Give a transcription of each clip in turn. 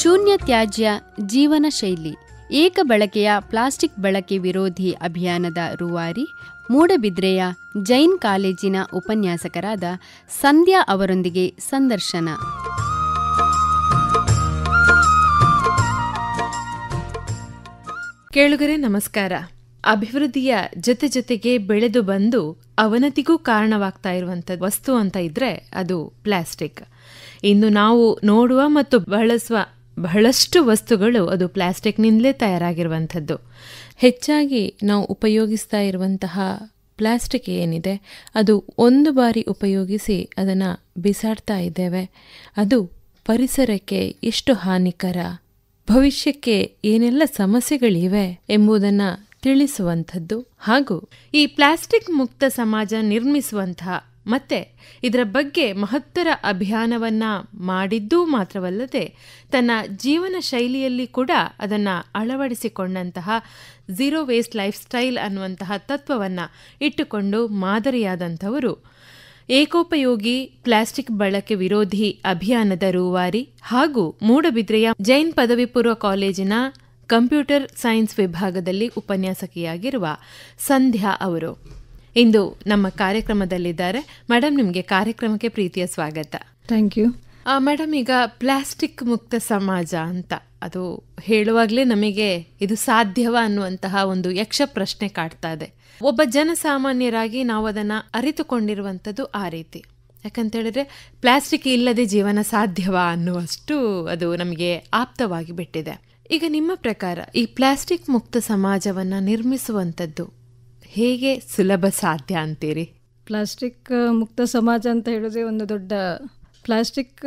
ಶೂನ್ಯ ತ್ಯಾಜ್ಯ ಜೀವನ ಶೈಲಿ ಏಕ ಬಳಕೆಯ ಪ್ಲಾಸ್ಟಿಕ್ ಬಳಕೆ ವಿರೋಧಿ ಅಭಿಯಾನದ ರೂವಾರಿ ಮೂಡಬಿದ್ರೆಯ ಜೈನ್ ಕಾಲೇಜಿನ ಉಪನ್ಯಾಸಕರಾದ ಸಂಧ್ಯಾ ಅವರೊಂದಿಗೆ ಸಂದರ್ಶನ ಕೇಳುಗರೆ ನಮಸ್ಕಾರ ಅಭಿವೃದ್ಧಿಯ ಜೊತೆ ಜೊತೆಗೆ ಬೆಳೆದು ಬಂದು ಅವನತಿಗೂ ಕಾರಣವಾಗ್ತಾ ಇರುವಂಥ ವಸ್ತು ಅಂತ ಇದ್ರೆ ಅದು ಪ್ಲಾಸ್ಟಿಕ್ ಇನ್ನು ನಾವು ನೋಡುವ ಮತ್ತು ಬಳಸುವ ಬಹಳಷ್ಟು ವಸ್ತುಗಳು ಅದು ಪ್ಲಾಸ್ಟಿಕ್ನಿಂದಲೇ ತಯಾರಾಗಿರುವಂಥದ್ದು ಹೆಚ್ಚಾಗಿ ನಾವು ಉಪಯೋಗಿಸ್ತಾ ಇರುವಂತಹ ಪ್ಲಾಸ್ಟಿಕ್ ಏನಿದೆ ಅದು ಒಂದು ಬಾರಿ ಉಪಯೋಗಿಸಿ ಅದನ್ನು ಬಿಸಾಡ್ತಾ ಇದ್ದೇವೆ ಅದು ಪರಿಸರಕ್ಕೆ ಎಷ್ಟು ಹಾನಿಕರ ಭವಿಷ್ಯಕ್ಕೆ ಏನೆಲ್ಲ ಸಮಸ್ಯೆಗಳಿವೆ ಎಂಬುದನ್ನು ತಿಳಿಸುವಂಥದ್ದು ಹಾಗೂ ಈ ಪ್ಲಾಸ್ಟಿಕ್ ಮುಕ್ತ ಸಮಾಜ ನಿರ್ಮಿಸುವಂತಹ ಮತ್ತೆ ಇದರ ಬಗ್ಗೆ ಮಹತ್ತರ ಅಭಿಯಾನವನ್ನ ಮಾಡಿದ್ದೂ ಮಾತ್ರವಲ್ಲದೆ ತನ್ನ ಜೀವನ ಶೈಲಿಯಲ್ಲಿ ಕೂಡ ಅದನ್ನು ಅಳವಡಿಸಿಕೊಂಡಂತಹ ಝೀರೋ ವೇಸ್ಟ್ ಲೈಫ್ ಸ್ಟೈಲ್ ಅನ್ನುವಂತಹ ತತ್ವವನ್ನು ಇಟ್ಟುಕೊಂಡು ಮಾದರಿಯಾದಂಥವರು ಏಕೋಪಯೋಗಿ ಪ್ಲಾಸ್ಟಿಕ್ ಬಳಕೆ ವಿರೋಧಿ ಅಭಿಯಾನದ ರೂವಾರಿ ಹಾಗೂ ಮೂಡಬಿದ್ರೆಯ ಜೈನ್ ಪದವಿ ಪೂರ್ವ ಕಾಲೇಜಿನ ಕಂಪ್ಯೂಟರ್ ಸೈನ್ಸ್ ವಿಭಾಗದಲ್ಲಿ ಉಪನ್ಯಾಸಕಿಯಾಗಿರುವ ಸಂಧ್ಯಾ ಅವರು ಇಂದು ನಮ್ಮ ಕಾರ್ಯಕ್ರಮದಲ್ಲಿದ್ದಾರೆ ಮೇಡಮ್ ನಿಮಗೆ ಕಾರ್ಯಕ್ರಮಕ್ಕೆ ಪ್ರೀತಿಯ ಸ್ವಾಗತ ಥ್ಯಾಂಕ್ ಯು ಮೇಡಮ್ ಈಗ ಪ್ಲಾಸ್ಟಿಕ್ ಮುಕ್ತ ಸಮಾಜ ಅಂತ ಅದು ಹೇಳುವಾಗಲೇ ನಮಗೆ ಇದು ಸಾಧ್ಯವಾ ಅನ್ನುವಂತಹ ಒಂದು ಯಕ್ಷ ಪ್ರಶ್ನೆ ಕಾಡ್ತಾ ಇದೆ ಒಬ್ಬ ಜನಸಾಮಾನ್ಯರಾಗಿ ನಾವು ಅದನ್ನು ಅರಿತುಕೊಂಡಿರುವಂಥದ್ದು ಆ ರೀತಿ ಹೇಳಿದ್ರೆ ಪ್ಲಾಸ್ಟಿಕ್ ಇಲ್ಲದೆ ಜೀವನ ಸಾಧ್ಯವಾ ಅನ್ನುವಷ್ಟು ಅದು ನಮಗೆ ಆಪ್ತವಾಗಿ ಬಿಟ್ಟಿದೆ ಈಗ ನಿಮ್ಮ ಪ್ರಕಾರ ಈ ಪ್ಲಾಸ್ಟಿಕ್ ಮುಕ್ತ ಸಮಾಜವನ್ನು ನಿರ್ಮಿಸುವಂಥದ್ದು ಹೇಗೆ ಸುಲಭ ಸಾಧ್ಯ ಅಂತೀರಿ ಪ್ಲಾಸ್ಟಿಕ್ ಮುಕ್ತ ಸಮಾಜ ಅಂತ ಹೇಳಿದ್ರೆ ಒಂದು ದೊಡ್ಡ ಪ್ಲಾಸ್ಟಿಕ್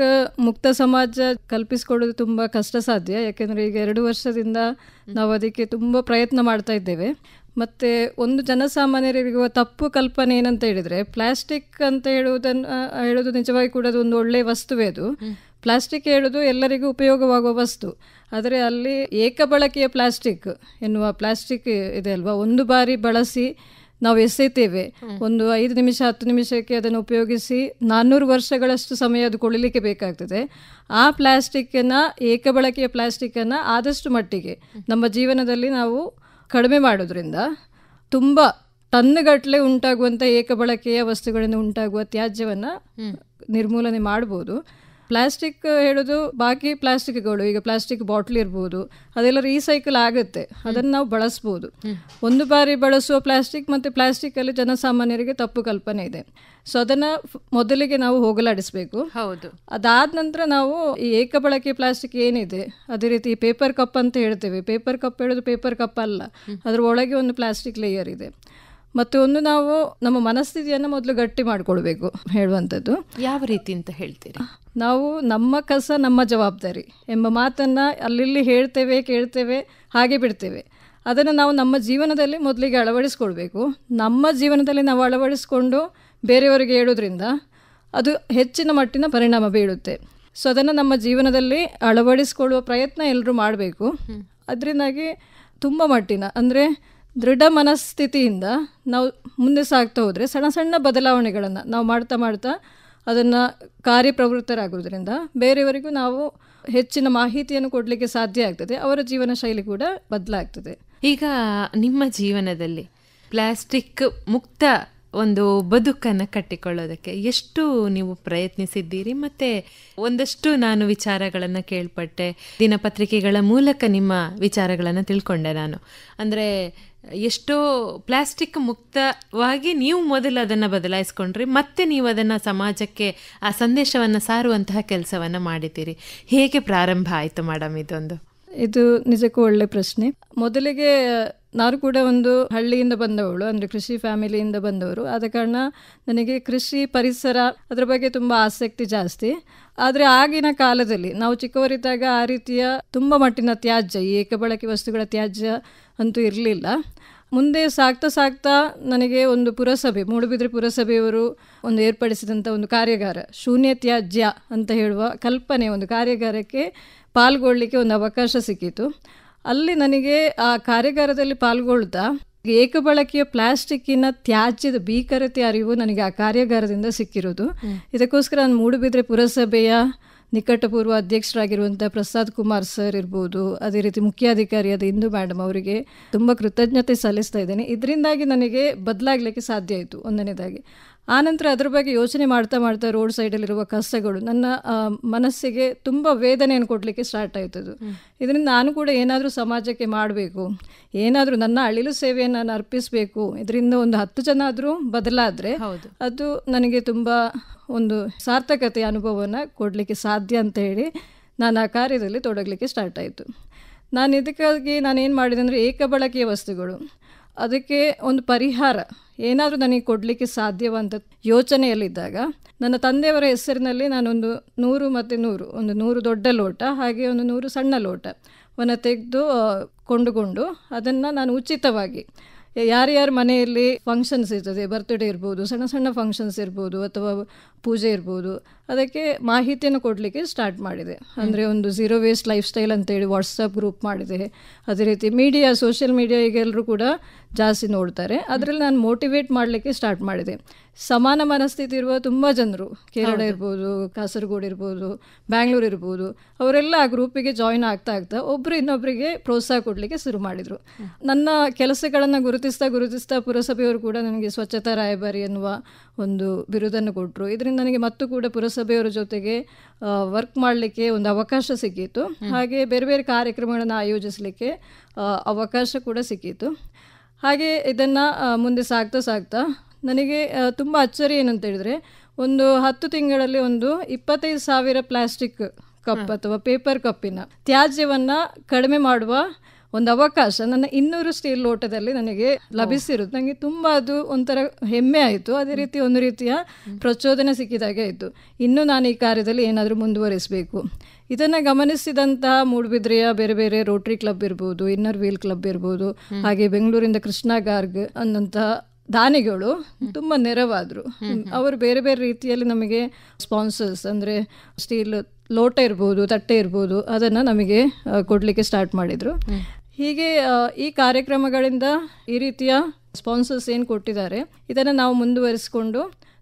ಮುಕ್ತ ಸಮಾಜ ಕಲ್ಪಿಸಿಕೊಡೋದು ತುಂಬ ಕಷ್ಟ ಸಾಧ್ಯ ಯಾಕೆಂದರೆ ಈಗ ಎರಡು ವರ್ಷದಿಂದ ನಾವು ಅದಕ್ಕೆ ತುಂಬ ಪ್ರಯತ್ನ ಮಾಡ್ತಾ ಇದ್ದೇವೆ ಮತ್ತೆ ಒಂದು ಜನಸಾಮಾನ್ಯರಿಗಿರುವ ತಪ್ಪು ಕಲ್ಪನೆ ಏನಂತ ಹೇಳಿದರೆ ಪ್ಲಾಸ್ಟಿಕ್ ಅಂತ ಹೇಳುವುದನ್ನು ಹೇಳೋದು ನಿಜವಾಗಿ ಕೂಡ ಅದು ಒಂದು ಒಳ್ಳೆಯ ವಸ್ತುವೇ ಅದು ಪ್ಲಾಸ್ಟಿಕ್ ಹೇಳೋದು ಎಲ್ಲರಿಗೂ ಉಪಯೋಗವಾಗುವ ವಸ್ತು ಆದರೆ ಅಲ್ಲಿ ಏಕಬಳಕೆಯ ಪ್ಲಾಸ್ಟಿಕ್ ಎನ್ನುವ ಪ್ಲಾಸ್ಟಿಕ್ ಇದೆ ಅಲ್ವಾ ಒಂದು ಬಾರಿ ಬಳಸಿ ನಾವು ಎಸೆಯುತ್ತೇವೆ ಒಂದು ಐದು ನಿಮಿಷ ಹತ್ತು ನಿಮಿಷಕ್ಕೆ ಅದನ್ನು ಉಪಯೋಗಿಸಿ ನಾನ್ನೂರು ವರ್ಷಗಳಷ್ಟು ಸಮಯ ಅದು ಕೊಡಲಿಕ್ಕೆ ಬೇಕಾಗ್ತದೆ ಆ ಪ್ಲಾಸ್ಟಿಕ್ಕನ್ನು ಏಕಬಳಕೆಯ ಪ್ಲಾಸ್ಟಿಕ್ಕನ್ನು ಆದಷ್ಟು ಮಟ್ಟಿಗೆ ನಮ್ಮ ಜೀವನದಲ್ಲಿ ನಾವು ಕಡಿಮೆ ಮಾಡೋದ್ರಿಂದ ತುಂಬ ಟನ್ಗಟ್ಟಲೆ ಉಂಟಾಗುವಂಥ ಏಕಬಳಕೆಯ ವಸ್ತುಗಳಿಂದ ಉಂಟಾಗುವ ತ್ಯಾಜ್ಯವನ್ನು ನಿರ್ಮೂಲನೆ ಮಾಡ್ಬೋದು ಪ್ಲಾಸ್ಟಿಕ್ ಹೇಳೋದು ಬಾಕಿ ಪ್ಲಾಸ್ಟಿಕ್ಗಳು ಈಗ ಪ್ಲಾಸ್ಟಿಕ್ ಬಾಟ್ಲ್ ಇರ್ಬೋದು ಅದೆಲ್ಲ ರೀಸೈಕಲ್ ಆಗುತ್ತೆ ಅದನ್ನು ನಾವು ಬಳಸ್ಬೋದು ಒಂದು ಬಾರಿ ಬಳಸುವ ಪ್ಲಾಸ್ಟಿಕ್ ಮತ್ತು ಪ್ಲಾಸ್ಟಿಕ್ಕಲ್ಲಿ ಜನಸಾಮಾನ್ಯರಿಗೆ ತಪ್ಪು ಕಲ್ಪನೆ ಇದೆ ಸೊ ಅದನ್ನು ಮೊದಲಿಗೆ ನಾವು ಹೋಗಲಾಡಿಸಬೇಕು ಹೌದು ಅದಾದ ನಂತರ ನಾವು ಈ ಏಕಬಳಕೆ ಪ್ಲಾಸ್ಟಿಕ್ ಏನಿದೆ ಅದೇ ರೀತಿ ಪೇಪರ್ ಕಪ್ ಅಂತ ಹೇಳ್ತೇವೆ ಪೇಪರ್ ಕಪ್ ಹೇಳೋದು ಪೇಪರ್ ಕಪ್ ಅಲ್ಲ ಅದರ ಒಳಗೆ ಒಂದು ಪ್ಲಾಸ್ಟಿಕ್ ಲೇಯರ್ ಇದೆ ಮತ್ತು ಒಂದು ನಾವು ನಮ್ಮ ಮನಸ್ಥಿತಿಯನ್ನು ಮೊದಲು ಗಟ್ಟಿ ಮಾಡಿಕೊಳ್ಬೇಕು ಹೇಳುವಂಥದ್ದು ಯಾವ ರೀತಿ ಅಂತ ಹೇಳ್ತೀರಿ ನಾವು ನಮ್ಮ ಕಸ ನಮ್ಮ ಜವಾಬ್ದಾರಿ ಎಂಬ ಮಾತನ್ನು ಅಲ್ಲಿ ಹೇಳ್ತೇವೆ ಕೇಳ್ತೇವೆ ಹಾಗೆ ಬಿಡ್ತೇವೆ ಅದನ್ನು ನಾವು ನಮ್ಮ ಜೀವನದಲ್ಲಿ ಮೊದಲಿಗೆ ಅಳವಡಿಸ್ಕೊಳ್ಬೇಕು ನಮ್ಮ ಜೀವನದಲ್ಲಿ ನಾವು ಅಳವಡಿಸ್ಕೊಂಡು ಬೇರೆಯವರಿಗೆ ಹೇಳೋದ್ರಿಂದ ಅದು ಹೆಚ್ಚಿನ ಮಟ್ಟಿನ ಪರಿಣಾಮ ಬೀಳುತ್ತೆ ಸೊ ಅದನ್ನು ನಮ್ಮ ಜೀವನದಲ್ಲಿ ಅಳವಡಿಸ್ಕೊಳ್ಳುವ ಪ್ರಯತ್ನ ಎಲ್ಲರೂ ಮಾಡಬೇಕು ಅದರಿಂದಾಗಿ ತುಂಬ ಮಟ್ಟಿನ ಅಂದರೆ ದೃಢ ಮನಸ್ಥಿತಿಯಿಂದ ನಾವು ಮುಂದೆ ಸಾಗ್ತಾ ಹೋದರೆ ಸಣ್ಣ ಸಣ್ಣ ಬದಲಾವಣೆಗಳನ್ನು ನಾವು ಮಾಡ್ತಾ ಮಾಡ್ತಾ ಅದನ್ನು ಕಾರ್ಯಪ್ರವೃತ್ತರಾಗೋದ್ರಿಂದ ಬೇರೆಯವರಿಗೂ ನಾವು ಹೆಚ್ಚಿನ ಮಾಹಿತಿಯನ್ನು ಕೊಡಲಿಕ್ಕೆ ಸಾಧ್ಯ ಆಗ್ತದೆ ಅವರ ಜೀವನ ಶೈಲಿ ಕೂಡ ಬದಲಾಗ್ತದೆ ಈಗ ನಿಮ್ಮ ಜೀವನದಲ್ಲಿ ಪ್ಲಾಸ್ಟಿಕ್ ಮುಕ್ತ ಒಂದು ಬದುಕನ್ನು ಕಟ್ಟಿಕೊಳ್ಳೋದಕ್ಕೆ ಎಷ್ಟು ನೀವು ಪ್ರಯತ್ನಿಸಿದ್ದೀರಿ ಮತ್ತು ಒಂದಷ್ಟು ನಾನು ವಿಚಾರಗಳನ್ನು ಕೇಳ್ಪಟ್ಟೆ ದಿನಪತ್ರಿಕೆಗಳ ಮೂಲಕ ನಿಮ್ಮ ವಿಚಾರಗಳನ್ನು ತಿಳ್ಕೊಂಡೆ ನಾನು ಅಂದರೆ ಎಷ್ಟೋ ಪ್ಲಾಸ್ಟಿಕ್ ಮುಕ್ತವಾಗಿ ನೀವು ಮೊದಲು ಅದನ್ನು ಬದಲಾಯಿಸ್ಕೊಂಡ್ರಿ ಮತ್ತೆ ನೀವು ಅದನ್ನು ಸಮಾಜಕ್ಕೆ ಆ ಸಂದೇಶವನ್ನು ಸಾರುವಂತಹ ಕೆಲಸವನ್ನು ಮಾಡಿದ್ದೀರಿ ಹೇಗೆ ಪ್ರಾರಂಭ ಆಯಿತು ಮೇಡಮ್ ಇದೊಂದು ಇದು ನಿಜಕ್ಕೂ ಒಳ್ಳೆ ಪ್ರಶ್ನೆ ಮೊದಲಿಗೆ ನಾನು ಕೂಡ ಒಂದು ಹಳ್ಳಿಯಿಂದ ಬಂದವಳು ಅಂದರೆ ಕೃಷಿ ಫ್ಯಾಮಿಲಿಯಿಂದ ಬಂದವರು ಆದ ಕಾರಣ ನನಗೆ ಕೃಷಿ ಪರಿಸರ ಅದರ ಬಗ್ಗೆ ತುಂಬ ಆಸಕ್ತಿ ಜಾಸ್ತಿ ಆದರೆ ಆಗಿನ ಕಾಲದಲ್ಲಿ ನಾವು ಚಿಕ್ಕವರಿದ್ದಾಗ ಆ ರೀತಿಯ ತುಂಬ ಮಟ್ಟಿನ ತ್ಯಾಜ್ಯ ಈ ಏಕಬಳಕೆ ವಸ್ತುಗಳ ತ್ಯಾಜ್ಯ ಅಂತೂ ಇರಲಿಲ್ಲ ಮುಂದೆ ಸಾಕ್ತಾ ಸಾಕ್ತಾ ನನಗೆ ಒಂದು ಪುರಸಭೆ ಮೂಡುಬಿದ್ರೆ ಪುರಸಭೆಯವರು ಒಂದು ಏರ್ಪಡಿಸಿದಂಥ ಒಂದು ಕಾರ್ಯಾಗಾರ ಶೂನ್ಯ ತ್ಯಾಜ್ಯ ಅಂತ ಹೇಳುವ ಕಲ್ಪನೆ ಒಂದು ಕಾರ್ಯಾಗಾರಕ್ಕೆ ಪಾಲ್ಗೊಳ್ಳಲಿಕ್ಕೆ ಒಂದು ಅವಕಾಶ ಸಿಕ್ಕಿತು ಅಲ್ಲಿ ನನಗೆ ಆ ಕಾರ್ಯಾಗಾರದಲ್ಲಿ ಪಾಲ್ಗೊಳ್ತಾ ಏಕಬಳಕೆಯ ಪ್ಲಾಸ್ಟಿಕ್ಕಿನ ತ್ಯಾಜ್ಯದ ಭೀಕರತೆ ಅರಿವು ನನಗೆ ಆ ಕಾರ್ಯಾಗಾರದಿಂದ ಸಿಕ್ಕಿರೋದು ಇದಕ್ಕೋಸ್ಕರ ನಾನು ಮೂಡುಬಿದ್ರೆ ಪುರಸಭೆಯ ನಿಕಟಪೂರ್ವ ಅಧ್ಯಕ್ಷರಾಗಿರುವಂಥ ಪ್ರಸಾದ್ ಕುಮಾರ್ ಸರ್ ಇರ್ಬೋದು ಅದೇ ರೀತಿ ಮುಖ್ಯಾಧಿಕಾರಿಯಾದ ಇಂದು ಮೇಡಮ್ ಅವರಿಗೆ ತುಂಬ ಕೃತಜ್ಞತೆ ಸಲ್ಲಿಸ್ತಾ ಇದ್ದೇನೆ ಇದರಿಂದಾಗಿ ನನಗೆ ಬದಲಾಗಲಿಕ್ಕೆ ಸಾಧ್ಯ ಆಯಿತು ಒಂದನೇದಾಗಿ ಆನಂತರ ಅದ್ರ ಬಗ್ಗೆ ಯೋಚನೆ ಮಾಡ್ತಾ ಮಾಡ್ತಾ ರೋಡ್ ಸೈಡಲ್ಲಿರುವ ಕಸಗಳು ನನ್ನ ಮನಸ್ಸಿಗೆ ತುಂಬ ವೇದನೆಯನ್ನು ಕೊಡಲಿಕ್ಕೆ ಸ್ಟಾರ್ಟ್ ಆಯ್ತದು ಇದರಿಂದ ನಾನು ಕೂಡ ಏನಾದರೂ ಸಮಾಜಕ್ಕೆ ಮಾಡಬೇಕು ಏನಾದರೂ ನನ್ನ ಅಳಿಲು ಸೇವೆಯನ್ನು ನಾನು ಅರ್ಪಿಸಬೇಕು ಇದರಿಂದ ಒಂದು ಹತ್ತು ಜನ ಆದರೂ ಬದಲಾದರೆ ಅದು ನನಗೆ ತುಂಬ ಒಂದು ಸಾರ್ಥಕತೆಯ ಅನುಭವವನ್ನು ಕೊಡಲಿಕ್ಕೆ ಸಾಧ್ಯ ಅಂತ ಹೇಳಿ ನಾನು ಆ ಕಾರ್ಯದಲ್ಲಿ ತೊಡಗಲಿಕ್ಕೆ ಸ್ಟಾರ್ಟ್ ಆಯಿತು ನಾನು ಇದಕ್ಕಾಗಿ ನಾನು ಏನು ಮಾಡಿದೆ ಅಂದರೆ ಏಕಬಳಕೆಯ ವಸ್ತುಗಳು ಅದಕ್ಕೆ ಒಂದು ಪರಿಹಾರ ಏನಾದರೂ ನನಗೆ ಕೊಡಲಿಕ್ಕೆ ಸಾಧ್ಯವಂತ ಯೋಚನೆಯಲ್ಲಿದ್ದಾಗ ನನ್ನ ತಂದೆಯವರ ಹೆಸರಿನಲ್ಲಿ ನಾನೊಂದು ನೂರು ಮತ್ತು ನೂರು ಒಂದು ನೂರು ದೊಡ್ಡ ಲೋಟ ಹಾಗೆ ಒಂದು ನೂರು ಸಣ್ಣ ಲೋಟವನ್ನು ತೆಗೆದು ಕೊಂಡುಕೊಂಡು ಅದನ್ನು ನಾನು ಉಚಿತವಾಗಿ ಯಾರ್ಯಾರ ಮನೆಯಲ್ಲಿ ಫಂಕ್ಷನ್ಸ್ ಇರ್ತದೆ ಬರ್ತ್ಡೇ ಇರ್ಬೋದು ಸಣ್ಣ ಸಣ್ಣ ಫಂಕ್ಷನ್ಸ್ ಇರ್ಬೋದು ಅಥವಾ ಪೂಜೆ ಇರ್ಬೋದು ಅದಕ್ಕೆ ಮಾಹಿತಿಯನ್ನು ಕೊಡಲಿಕ್ಕೆ ಸ್ಟಾರ್ಟ್ ಮಾಡಿದೆ ಅಂದರೆ ಒಂದು ಝೀರೋ ವೇಸ್ಟ್ ಲೈಫ್ ಸ್ಟೈಲ್ ಅಂತೇಳಿ ವಾಟ್ಸಪ್ ಗ್ರೂಪ್ ಮಾಡಿದೆ ಅದೇ ರೀತಿ ಮೀಡಿಯಾ ಸೋಷಿಯಲ್ ಮೀಡಿಯಾ ಕೂಡ ಜಾಸ್ತಿ ನೋಡ್ತಾರೆ ಅದರಲ್ಲಿ ನಾನು ಮೋಟಿವೇಟ್ ಮಾಡಲಿಕ್ಕೆ ಸ್ಟಾರ್ಟ್ ಮಾಡಿದೆ ಸಮಾನ ಮನಸ್ಥಿತಿ ಇರುವ ತುಂಬ ಜನರು ಕೇರಳ ಇರ್ಬೋದು ಕಾಸರಗೋಡು ಇರ್ಬೋದು ಬ್ಯಾಂಗ್ಳೂರು ಇರ್ಬೋದು ಅವರೆಲ್ಲ ಆ ಗ್ರೂಪಿಗೆ ಜಾಯಿನ್ ಆಗ್ತಾ ಆಗ್ತಾ ಒಬ್ಬರು ಇನ್ನೊಬ್ಬರಿಗೆ ಪ್ರೋತ್ಸಾಹ ಕೊಡಲಿಕ್ಕೆ ಶುರು ಮಾಡಿದರು ನನ್ನ ಕೆಲಸಗಳನ್ನು ಗುರುತಿಸ್ತಾ ಗುರುತಿಸ್ತಾ ಪುರಸಭೆಯವರು ಕೂಡ ನನಗೆ ಸ್ವಚ್ಛತಾ ರಾಯಭಾರಿ ಎನ್ನುವ ಒಂದು ಬಿರುದನ್ನು ಕೊಟ್ಟರು ನನಗೆ ಮತ್ತು ಕೂಡ ಪುರಸಭೆಯವರ ಜೊತೆಗೆ ವರ್ಕ್ ಮಾಡಲಿಕ್ಕೆ ಒಂದು ಅವಕಾಶ ಸಿಕ್ಕಿತ್ತು ಹಾಗೆ ಬೇರೆ ಬೇರೆ ಕಾರ್ಯಕ್ರಮಗಳನ್ನು ಆಯೋಜಿಸಲಿಕ್ಕೆ ಅವಕಾಶ ಕೂಡ ಸಿಕ್ಕಿತು ಹಾಗೆ ಇದನ್ನು ಮುಂದೆ ಸಾಗ್ತಾ ಸಾಗ್ತಾ ನನಗೆ ತುಂಬ ಅಚ್ಚರಿ ಏನಂತ ಹೇಳಿದ್ರೆ ಒಂದು ಹತ್ತು ತಿಂಗಳಲ್ಲಿ ಒಂದು ಇಪ್ಪತ್ತೈದು ಸಾವಿರ ಪ್ಲಾಸ್ಟಿಕ್ ಕಪ್ ಅಥವಾ ಪೇಪರ್ ಕಪ್ಪಿನ ತ್ಯಾಜ್ಯವನ್ನು ಕಡಿಮೆ ಮಾಡುವ ಒಂದು ಅವಕಾಶ ನನ್ನ ಇನ್ನೂರು ಸ್ಟೀಲ್ ಲೋಟದಲ್ಲಿ ನನಗೆ ಲಭಿಸಿರುತ್ತೆ ನನಗೆ ತುಂಬ ಅದು ಒಂಥರ ಹೆಮ್ಮೆ ಆಯಿತು ಅದೇ ರೀತಿ ಒಂದು ರೀತಿಯ ಪ್ರಚೋದನೆ ಸಿಕ್ಕಿದಾಗೆ ಆಯಿತು ಇನ್ನೂ ನಾನು ಈ ಕಾರ್ಯದಲ್ಲಿ ಏನಾದರೂ ಮುಂದುವರಿಸಬೇಕು ಇದನ್ನು ಗಮನಿಸಿದಂತಹ ಮೂಡುಬಿದ್ರೆಯ ಬೇರೆ ಬೇರೆ ರೋಟ್ರಿ ಕ್ಲಬ್ ಇರ್ಬೋದು ಇನ್ನರ್ ವೀಲ್ ಕ್ಲಬ್ ಇರ್ಬೋದು ಹಾಗೆ ಬೆಂಗಳೂರಿಂದ ಕೃಷ್ಣ ಗಾರ್ಗ್ ಅನ್ನಂತಹ ದಾನಿಗಳು ತುಂಬ ನೆರವಾದರು ಅವರು ಬೇರೆ ಬೇರೆ ರೀತಿಯಲ್ಲಿ ನಮಗೆ ಸ್ಪಾನ್ಸರ್ಸ್ ಅಂದರೆ ಸ್ಟೀಲ್ ಲೋಟ ಇರ್ಬೋದು ತಟ್ಟೆ ಇರ್ಬೋದು ಅದನ್ನು ನಮಗೆ ಕೊಡಲಿಕ್ಕೆ ಸ್ಟಾರ್ಟ್ ಮಾಡಿದರು ಹೀಗೆ ಈ ಕಾರ್ಯಕ್ರಮಗಳಿಂದ ಈ ರೀತಿಯ ಸ್ಪಾನ್ಸರ್ಸ್ ಏನು ಕೊಟ್ಟಿದ್ದಾರೆ ಇದನ್ನು ನಾವು ಮುಂದುವರಿಸಿಕೊಂಡು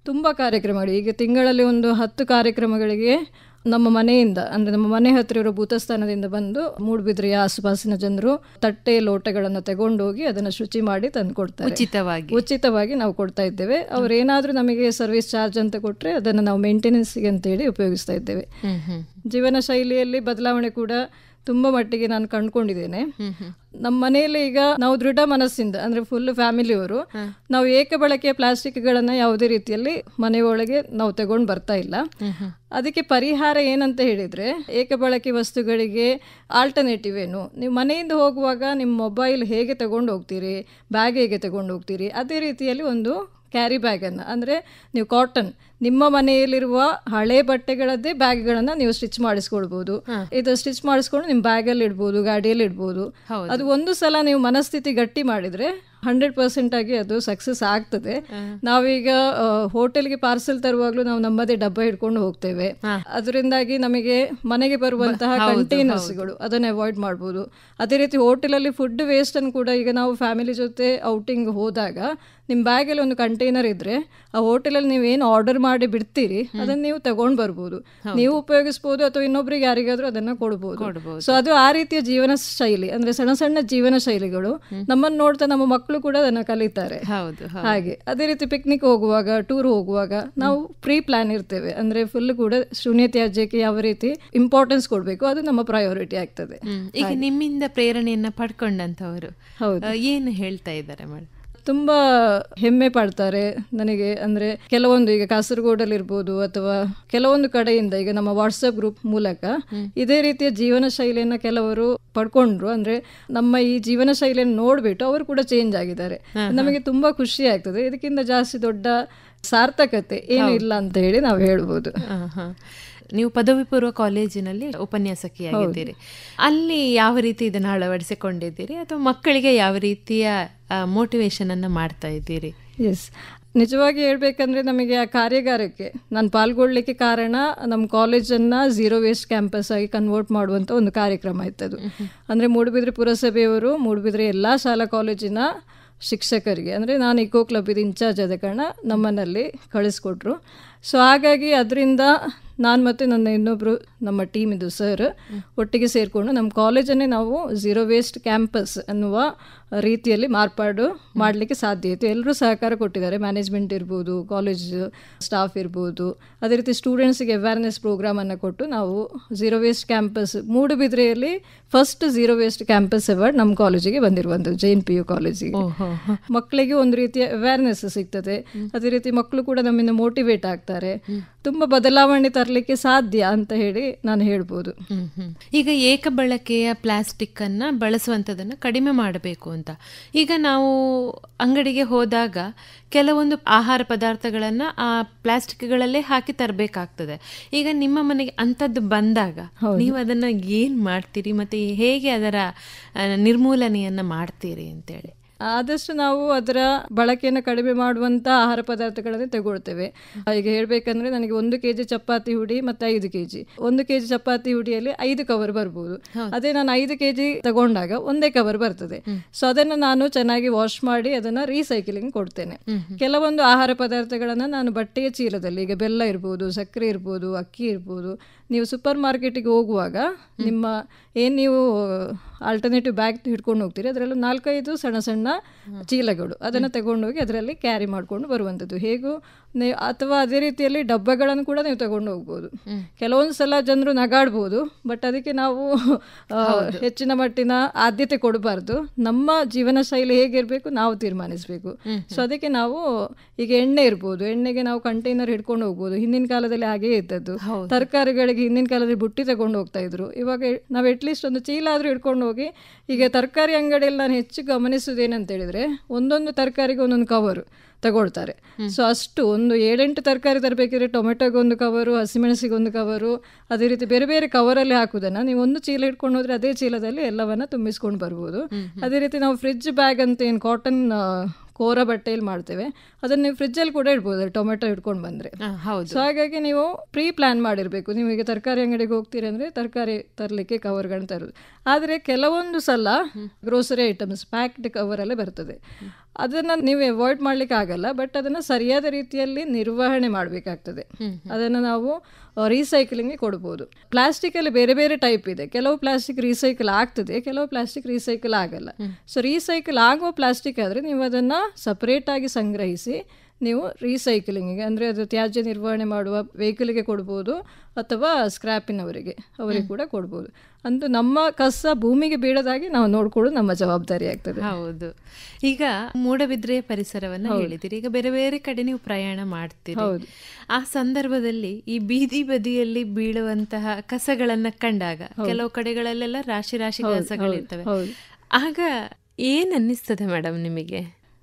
ತುಂಬ ಕಾರ್ಯಕ್ರಮಗಳು ಈಗ ತಿಂಗಳಲ್ಲಿ ಒಂದು ಹತ್ತು ಕಾರ್ಯಕ್ರಮಗಳಿಗೆ ನಮ್ಮ ಮನೆಯಿಂದ ಅಂದರೆ ನಮ್ಮ ಮನೆ ಹತ್ತಿರ ಇರೋ ಭೂತಸ್ಥಾನದಿಂದ ಬಂದು ಮೂಡುಬಿದ್ರೆಯ ಆಸುಪಾಸಿನ ಜನರು ತಟ್ಟೆ ಲೋಟಗಳನ್ನು ತಗೊಂಡೋಗಿ ಅದನ್ನು ಶುಚಿ ಮಾಡಿ ತಂದು ಕೊಡ್ತಾರೆ ಉಚಿತವಾಗಿ ಉಚಿತವಾಗಿ ನಾವು ಕೊಡ್ತಾ ಇದ್ದೇವೆ ಅವರೇನಾದರೂ ನಮಗೆ ಸರ್ವಿಸ್ ಚಾರ್ಜ್ ಅಂತ ಕೊಟ್ಟರೆ ಅದನ್ನು ನಾವು ಮೇಂಟೆನೆನ್ಸ್ಗೆ ಅಂತೇಳಿ ಉಪಯೋಗಿಸ್ತಾ ಇದ್ದೇವೆ ಜೀವನ ಶೈಲಿಯಲ್ಲಿ ಬದಲಾವಣೆ ಕೂಡ ತುಂಬ ಮಟ್ಟಿಗೆ ನಾನು ಕಂಡ್ಕೊಂಡಿದ್ದೇನೆ ನಮ್ಮ ಮನೆಯಲ್ಲಿ ಈಗ ನಾವು ದೃಢ ಮನಸ್ಸಿಂದ ಅಂದ್ರೆ ಫುಲ್ ಫ್ಯಾಮಿಲಿಯವರು ನಾವು ಏಕ ಬಳಕೆಯ ಪ್ಲಾಸ್ಟಿಕ್ಗಳನ್ನು ಯಾವುದೇ ರೀತಿಯಲ್ಲಿ ಮನೆಯೊಳಗೆ ನಾವು ತಗೊಂಡು ಬರ್ತಾ ಇಲ್ಲ ಅದಕ್ಕೆ ಪರಿಹಾರ ಏನಂತ ಹೇಳಿದ್ರೆ ಏಕ ಬಳಕೆ ವಸ್ತುಗಳಿಗೆ ಆಲ್ಟರ್ನೇಟಿವ್ ಏನು ನೀವು ಮನೆಯಿಂದ ಹೋಗುವಾಗ ನಿಮ್ಮ ಮೊಬೈಲ್ ಹೇಗೆ ತಗೊಂಡು ಹೋಗ್ತೀರಿ ಬ್ಯಾಗ್ ಹೇಗೆ ತಗೊಂಡು ಹೋಗ್ತೀರಿ ಅದೇ ರೀತಿಯಲ್ಲಿ ಒಂದು ಕ್ಯಾರಿ ಬ್ಯಾಗನ್ನು ಅಂದರೆ ನೀವು ಕಾಟನ್ ನಿಮ್ಮ ಮನೆಯಲ್ಲಿರುವ ಹಳೆ ಬಟ್ಟೆಗಳದ್ದೇ ಬ್ಯಾಗ್ಗಳನ್ನ ನೀವು ಸ್ಟಿಚ್ ಮಾಡಿಸ್ಕೊಳ್ಬಹುದು ಇದು ಸ್ಟಿಚ್ ಮಾಡಿಸ್ಕೊಂಡು ನಿಮ್ಮ ಅಲ್ಲಿ ಇಡ್ಬೋದು ಗಾಡಿಯಲ್ಲಿ ಇಡ್ಬೋದು ಅದು ಒಂದು ಸಲ ನೀವು ಮನಸ್ಥಿತಿ ಗಟ್ಟಿ ಮಾಡಿದ್ರೆ ಹಂಡ್ರೆಡ್ ಪರ್ಸೆಂಟ್ ಆಗಿ ಅದು ಸಕ್ಸಸ್ ಆಗ್ತದೆ ನಾವೀಗ ಹೋಟೆಲ್ಗೆ ಪಾರ್ಸೆಲ್ ತರುವಾಗಲೂ ನಾವು ನಮ್ಮದೇ ಡಬ್ಬ ಹಿಡ್ಕೊಂಡು ಹೋಗ್ತೇವೆ ಅದರಿಂದಾಗಿ ನಮಗೆ ಮನೆಗೆ ಬರುವಂತಹ ಕಂಟೈನರ್ಸ್ಗಳು ಅದನ್ನ ಅವಾಯ್ಡ್ ಮಾಡ್ಬೋದು ಅದೇ ರೀತಿ ಹೋಟೆಲಲ್ಲಿ ಫುಡ್ ವೇಸ್ಟ್ ಅನ್ನು ಕೂಡ ಈಗ ನಾವು ಫ್ಯಾಮಿಲಿ ಜೊತೆ ಔಟಿಂಗ್ ಹೋದಾಗ ನಿಮ್ಮ ಬ್ಯಾಗಲ್ಲಿ ಒಂದು ಕಂಟೈನರ್ ಇದ್ರೆ ಆ ನೀವು ನೀವೇನು ಆರ್ಡರ್ ಮಾಡಿ ಬಿಡ್ತೀರಿ ಅದನ್ನ ನೀವು ತಗೊಂಡ್ ಬರ್ಬೋದು ನೀವು ಉಪಯೋಗಿಸಬಹುದು ಅಥವಾ ಇನ್ನೊಬ್ರಿಗೆ ಯಾರಿಗಾದ್ರೂ ಅದನ್ನ ಕೊಡ್ಬೋದು ಸೊ ಅದು ಆ ರೀತಿಯ ಜೀವನ ಶೈಲಿ ಅಂದ್ರೆ ಸಣ್ಣ ಸಣ್ಣ ಜೀವನ ಶೈಲಿಗಳು ನಮ್ಮನ್ನ ನೋಡ್ತಾ ನಮ್ಮ ಮಕ್ಕಳು ಕೂಡ ಅದನ್ನ ಕಲಿತಾರೆ ಹಾಗೆ ಅದೇ ರೀತಿ ಪಿಕ್ನಿಕ್ ಹೋಗುವಾಗ ಟೂರ್ ಹೋಗುವಾಗ ನಾವು ಪ್ರೀ ಪ್ಲಾನ್ ಇರ್ತೇವೆ ಅಂದ್ರೆ ಫುಲ್ ಕೂಡ ಶೂನ್ಯ ತ್ಯಾಜ್ಯಕ್ಕೆ ಯಾವ ರೀತಿ ಇಂಪಾರ್ಟೆನ್ಸ್ ಕೊಡಬೇಕು ಅದು ನಮ್ಮ ಪ್ರಯೋರಿಟಿ ಆಗ್ತದೆ ಈಗ ನಿಮ್ಮಿಂದ ಪ್ರೇರಣೆಯನ್ನ ಪಡ್ಕೊಂಡಂತವರು ಹೌದು ಏನು ಹೇಳ್ತಾ ಇದ್ದಾರೆ ಮೇಡಮ್ ತುಂಬಾ ಹೆಮ್ಮೆ ಪಡ್ತಾರೆ ನನಗೆ ಅಂದ್ರೆ ಕೆಲವೊಂದು ಈಗ ಕಾಸರಗೋಡಲ್ಲಿ ಇರ್ಬೋದು ಅಥವಾ ಕೆಲವೊಂದು ಕಡೆಯಿಂದ ಈಗ ನಮ್ಮ ವಾಟ್ಸಪ್ ಗ್ರೂಪ್ ಮೂಲಕ ಇದೇ ರೀತಿಯ ಜೀವನ ಶೈಲಿಯನ್ನು ಕೆಲವರು ಪಡ್ಕೊಂಡ್ರು ಅಂದ್ರೆ ನಮ್ಮ ಈ ಜೀವನ ಶೈಲಿಯನ್ನು ನೋಡ್ಬಿಟ್ಟು ಅವರು ಕೂಡ ಚೇಂಜ್ ಆಗಿದ್ದಾರೆ ನಮಗೆ ತುಂಬಾ ಖುಷಿ ಆಗ್ತದೆ ಇದಕ್ಕಿಂತ ಜಾಸ್ತಿ ದೊಡ್ಡ ಸಾರ್ಥಕತೆ ಇಲ್ಲ ಅಂತ ಹೇಳಿ ನಾವು ಹೇಳ್ಬೋದು ನೀವು ಪದವಿ ಪೂರ್ವ ಕಾಲೇಜಿನಲ್ಲಿ ಉಪನ್ಯಾಸಕಿಯಾಗಿದ್ದೀರಿ ಅಲ್ಲಿ ಯಾವ ರೀತಿ ಇದನ್ನು ಅಳವಡಿಸಿಕೊಂಡಿದ್ದೀರಿ ಅಥವಾ ಮಕ್ಕಳಿಗೆ ಯಾವ ರೀತಿಯ ಮೋಟಿವೇಶನ್ ಅನ್ನು ಮಾಡ್ತಾ ಇದ್ದೀರಿ ಎಸ್ ನಿಜವಾಗಿ ಹೇಳಬೇಕಂದ್ರೆ ನಮಗೆ ಆ ಕಾರ್ಯಾಗಾರಕ್ಕೆ ನಾನು ಪಾಲ್ಗೊಳ್ಳಲಿಕ್ಕೆ ಕಾರಣ ನಮ್ಮ ಕಾಲೇಜನ್ನ ಝೀರೋ ವೇಸ್ಟ್ ಕ್ಯಾಂಪಸ್ ಆಗಿ ಕನ್ವರ್ಟ್ ಮಾಡುವಂತ ಒಂದು ಕಾರ್ಯಕ್ರಮ ಇತ್ತದು ಅಂದ್ರೆ ಮೂಡುಬಿದ್ರೆ ಪುರಸಭೆಯವರು ಮೂಡುಬಿದ್ರೆ ಎಲ್ಲಾ ಶಾಲಾ ಕಾಲೇಜಿನ ಶಿಕ್ಷಕರಿಗೆ ಅಂದರೆ ನಾನು ಇಕೋ ಕ್ಲಬ್ ಇದು ಇನ್ಚಾರ್ಜ್ ಆದ ಕಾರಣ ನಮ್ಮನಲ್ಲಿ ಕಳಿಸ್ಕೊಟ್ರು ಸೊ ಹಾಗಾಗಿ ಅದರಿಂದ ನಾನು ಮತ್ತು ನನ್ನ ಇನ್ನೊಬ್ಬರು ನಮ್ಮ ಟೀಮ್ ಇದು ಸರ್ ಒಟ್ಟಿಗೆ ಸೇರಿಕೊಂಡು ನಮ್ಮ ಕಾಲೇಜನ್ನೇ ನಾವು ಝೀರೋ ವೇಸ್ಟ್ ಕ್ಯಾಂಪಸ್ ಅನ್ನುವ ರೀತಿಯಲ್ಲಿ ಮಾರ್ಪಾಡು ಮಾಡಲಿಕ್ಕೆ ಸಾಧ್ಯ ಇತ್ತು ಎಲ್ಲರೂ ಸಹಕಾರ ಕೊಟ್ಟಿದ್ದಾರೆ ಮ್ಯಾನೇಜ್ಮೆಂಟ್ ಇರ್ಬೋದು ಕಾಲೇಜ್ ಸ್ಟಾಫ್ ಇರ್ಬೋದು ಅದೇ ರೀತಿ ಸ್ಟೂಡೆಂಟ್ಸ್ಗೆ ಅವೇರ್ನೆಸ್ ಪ್ರೋಗ್ರಾಮನ್ನು ಕೊಟ್ಟು ನಾವು ಝೀರೋ ವೇಸ್ಟ್ ಕ್ಯಾಂಪಸ್ ಮೂಡುಬಿದ್ರೆಯಲ್ಲಿ first zero waste campus award ನಮ್ಮ ಕಾಲೇಜಿಗೆ ಬಂದಿರುವಂಥದ್ದು ಜೆ ಎನ್ ಪಿ ಯು ಕಾಲೇಜಿಗೆ ಮಕ್ಕಳಿಗೆ ಒಂದು ರೀತಿಯ ಅವೇರ್ನೆಸ್ ಸಿಗ್ತದೆ ಅದೇ ರೀತಿ ಮಕ್ಕಳು ಕೂಡ ನಮ್ಮಿಂದ ಮೋಟಿವೇಟ್ ಆಗ್ತಾರೆ ತುಂಬಾ ಬದಲಾವಣೆ ತರಲಿಕ್ಕೆ ಸಾಧ್ಯ ಅಂತ ಹೇಳಿ ನಾನು ಹೇಳ್ಬೋದು ಈಗ ಏಕ ಬಳಕೆಯ ಪ್ಲಾಸ್ಟಿಕ್ ಅನ್ನ ಬಳಸುವಂತದನ್ನ ಕಡಿಮೆ ಮಾಡಬೇಕು ಅಂತ ಈಗ ನಾವು ಅಂಗಡಿಗೆ ಹೋದಾಗ ಕೆಲವೊಂದು ಆಹಾರ ಪದಾರ್ಥಗಳನ್ನ ಆ ಪ್ಲಾಸ್ಟಿಕ್ಗಳಲ್ಲೇ ಹಾಕಿ ತರಬೇಕಾಗ್ತದೆ ಈಗ ನಿಮ್ಮ ಮನೆಗೆ ಅಂಥದ್ದು ಬಂದಾಗ ನೀವು ಅದನ್ನ ಏನ್ ಮಾಡ್ತೀರಿ ಮತ್ತೆ ಹೇಗೆ ಅದರ ನಿರ್ಮೂಲನೆಯನ್ನ ಮಾಡ್ತೀರಿ ಅಂತೇಳಿ ಆದಷ್ಟು ನಾವು ಅದರ ಬಳಕೆಯನ್ನು ಕಡಿಮೆ ಮಾಡುವಂತ ಆಹಾರ ಪದಾರ್ಥಗಳನ್ನೇ ತಗೊಳ್ತೇವೆ ಈಗ ಹೇಳಬೇಕಂದ್ರೆ ನನಗೆ ಒಂದು ಕೆ ಜಿ ಚಪಾತಿ ಹುಡಿ ಮತ್ತೆ ಐದು ಕೆಜಿ ಒಂದು ಕೆಜಿ ಚಪಾತಿ ಹುಡಿಯಲ್ಲಿ ಐದು ಕವರ್ ಬರ್ಬೋದು ಅದೇ ನಾನು ಐದು ಕೆಜಿ ತಗೊಂಡಾಗ ಒಂದೇ ಕವರ್ ಬರ್ತದೆ ಸೊ ಅದನ್ನು ನಾನು ಚೆನ್ನಾಗಿ ವಾಶ್ ಮಾಡಿ ಅದನ್ನು ರೀಸೈಕ್ಲಿಂಗ್ ಕೊಡ್ತೇನೆ ಕೆಲವೊಂದು ಆಹಾರ ಪದಾರ್ಥಗಳನ್ನು ನಾನು ಬಟ್ಟೆಯ ಚೀಲದಲ್ಲಿ ಈಗ ಬೆಲ್ಲ ಇರ್ಬೋದು ಸಕ್ಕರೆ ಇರ್ಬೋದು ಅಕ್ಕಿ ಇರ್ಬೋದು ನೀವು ಸೂಪರ್ ಮಾರ್ಕೆಟಿಗೆ ಹೋಗುವಾಗ ನಿಮ್ಮ ಏನು ನೀವು ಆಲ್ಟರ್ನೇಟಿವ್ ಬ್ಯಾಗ್ ಹಿಡ್ಕೊಂಡು ಹೋಗ್ತೀರಿ ಅದರಲ್ಲೂ ನಾಲ್ಕೈದು ಸಣ್ಣ ಸಣ್ಣ ಚೀಲಗಳು ಅದನ್ನು ತಗೊಂಡೋಗಿ ಅದರಲ್ಲಿ ಕ್ಯಾರಿ ಮಾಡಿಕೊಂಡು ಬರುವಂಥದ್ದು ಹೇಗೂ ನೀವು ಅಥವಾ ಅದೇ ರೀತಿಯಲ್ಲಿ ಡಬ್ಬಗಳನ್ನು ಕೂಡ ನೀವು ತಗೊಂಡು ಹೋಗ್ಬೋದು ಕೆಲವೊಂದು ಸಲ ಜನರು ನಗಾಡ್ಬೋದು ಬಟ್ ಅದಕ್ಕೆ ನಾವು ಹೆಚ್ಚಿನ ಮಟ್ಟಿನ ಆದ್ಯತೆ ಕೊಡಬಾರ್ದು ನಮ್ಮ ಜೀವನ ಶೈಲಿ ಹೇಗಿರಬೇಕು ನಾವು ತೀರ್ಮಾನಿಸಬೇಕು ಸೊ ಅದಕ್ಕೆ ನಾವು ಈಗ ಎಣ್ಣೆ ಇರ್ಬೋದು ಎಣ್ಣೆಗೆ ನಾವು ಕಂಟೈನರ್ ಹಿಡ್ಕೊಂಡು ಹೋಗ್ಬೋದು ಹಿಂದಿನ ಕಾಲದಲ್ಲಿ ಹಾಗೇ ಇದ್ದದ್ದು ತರಕಾರಿಗಳಿಗೆ ಹಿಂದಿನ ಕಾಲದಲ್ಲಿ ಬುಟ್ಟಿ ತಗೊಂಡು ಹೋಗ್ತಾ ಇದ್ರು ಇವಾಗ ನಾವು ಅಟ್ಲೀಸ್ಟ್ ಒಂದು ಚೀಲ ಆದರೂ ಹಿಡ್ಕೊಂಡು ಹೋಗಿ ಈಗ ತರಕಾರಿ ಅಂಗಡಿಯಲ್ಲಿ ನಾನು ಹೆಚ್ಚು ಗಮನಿಸೋದೇನಂತ ಹೇಳಿದ್ರೆ ಒಂದೊಂದು ತರಕಾರಿಗೆ ಒಂದೊಂದು ಕವರು ತಗೊಳ್ತಾರೆ ಸೊ ಅಷ್ಟು ಒಂದು ಏಳೆಂಟು ತರಕಾರಿ ತರಬೇಕಿದ್ರೆ ಒಂದು ಕವರು ಒಂದು ಕವರು ಅದೇ ರೀತಿ ಬೇರೆ ಬೇರೆ ಕವರಲ್ಲಿ ಹಾಕುದನ್ನು ನೀವು ಒಂದು ಚೀಲ ಹಿಡ್ಕೊಂಡು ಹೋದ್ರೆ ಅದೇ ಚೀಲದಲ್ಲಿ ಎಲ್ಲವನ್ನ ತುಂಬಿಸ್ಕೊಂಡು ಬರ್ಬೋದು ಅದೇ ರೀತಿ ನಾವು ಫ್ರಿಜ್ ಬ್ಯಾಗ್ ಅಂತ ಏನು ಕಾಟನ್ ಕೋರ ಬಟ್ಟೆಯಲ್ಲಿ ಮಾಡ್ತೇವೆ ಅದನ್ನ ನೀವು ಫ್ರಿಜ್ಜಲ್ಲಿ ಕೂಡ ಇಡ್ಬೋದು ಟೊಮೆಟೊ ಇಟ್ಕೊಂಡು ಬಂದರೆ ಹೌದು ಸೊ ಹಾಗಾಗಿ ನೀವು ಪ್ರೀ ಪ್ಲ್ಯಾನ್ ಮಾಡಿರಬೇಕು ನೀವು ಈಗ ತರಕಾರಿ ಅಂಗಡಿಗೆ ಹೋಗ್ತೀರಿ ಅಂದರೆ ತರಕಾರಿ ತರಲಿಕ್ಕೆ ಕವರ್ಗಳನ್ನ ತರೋದು ಆದರೆ ಕೆಲವೊಂದು ಸಲ ಗ್ರೋಸರಿ ಐಟಮ್ಸ್ ಪ್ಯಾಕ್ಡ್ ಕವರಲ್ಲೇ ಬರ್ತದೆ ಅದನ್ನು ನೀವು ಅವಾಯ್ಡ್ ಮಾಡಲಿಕ್ಕೆ ಆಗಲ್ಲ ಬಟ್ ಅದನ್ನು ಸರಿಯಾದ ರೀತಿಯಲ್ಲಿ ನಿರ್ವಹಣೆ ಮಾಡಬೇಕಾಗ್ತದೆ ಅದನ್ನು ನಾವು ರೀಸೈಕ್ಲಿಂಗ್ಗೆ ಕೊಡ್ಬೋದು ಪ್ಲಾಸ್ಟಿಕಲ್ಲಿ ಬೇರೆ ಬೇರೆ ಟೈಪ್ ಇದೆ ಕೆಲವು ಪ್ಲಾಸ್ಟಿಕ್ ರೀಸೈಕಲ್ ಆಗ್ತದೆ ಕೆಲವು ಪ್ಲಾಸ್ಟಿಕ್ ರೀಸೈಕಲ್ ಆಗಲ್ಲ ಸೊ ರೀಸೈಕಲ್ ಆಗುವ ಪ್ಲಾಸ್ಟಿಕ್ ಆದರೆ ನೀವು ಅದನ್ನು ಸಪ್ರೇಟಾಗಿ ಸಂಗ್ರಹಿಸಿ ನೀವು ರೀಸೈಕ್ಲಿಂಗಿಗೆ ಅಂದರೆ ಅದು ತ್ಯಾಜ್ಯ ನಿರ್ವಹಣೆ ಮಾಡುವ ವೆಹಿಕಲ್ಗೆ ಕೊಡ್ಬೋದು ಅಥವಾ ಸ್ಕ್ರ್ಯಾಪಿನವರಿಗೆ ಅವರಿಗೆ ಕೂಡ ಕೊಡ್ಬೋದು ಅಂದು ನಮ್ಮ ಕಸ ಭೂಮಿಗೆ ಬೀಳದಾಗಿ ನಾವು ನೋಡ್ಕೊಳ್ಳೋದು ನಮ್ಮ ಜವಾಬ್ದಾರಿ ಆಗ್ತದೆ ಹೌದು ಈಗ ಮೂಡಬಿದ್ರೆ ಪರಿಸರವನ್ನು ಹೇಳಿದಿರಿ ಈಗ ಬೇರೆ ಬೇರೆ ಕಡೆ ನೀವು ಪ್ರಯಾಣ ಮಾಡ್ತೀರಿ ಹೌದು ಆ ಸಂದರ್ಭದಲ್ಲಿ ಈ ಬೀದಿ ಬದಿಯಲ್ಲಿ ಬೀಳುವಂತಹ ಕಸಗಳನ್ನ ಕಂಡಾಗ ಕೆಲವು ಕಡೆಗಳಲ್ಲೆಲ್ಲ ರಾಶಿ ರಾಶಿ ಕಸಗಳಿರ್ತವೆ ಆಗ ಏನ್ ಅನ್ನಿಸ್ತದೆ ಮೇಡಮ್ ನಿಮಗೆ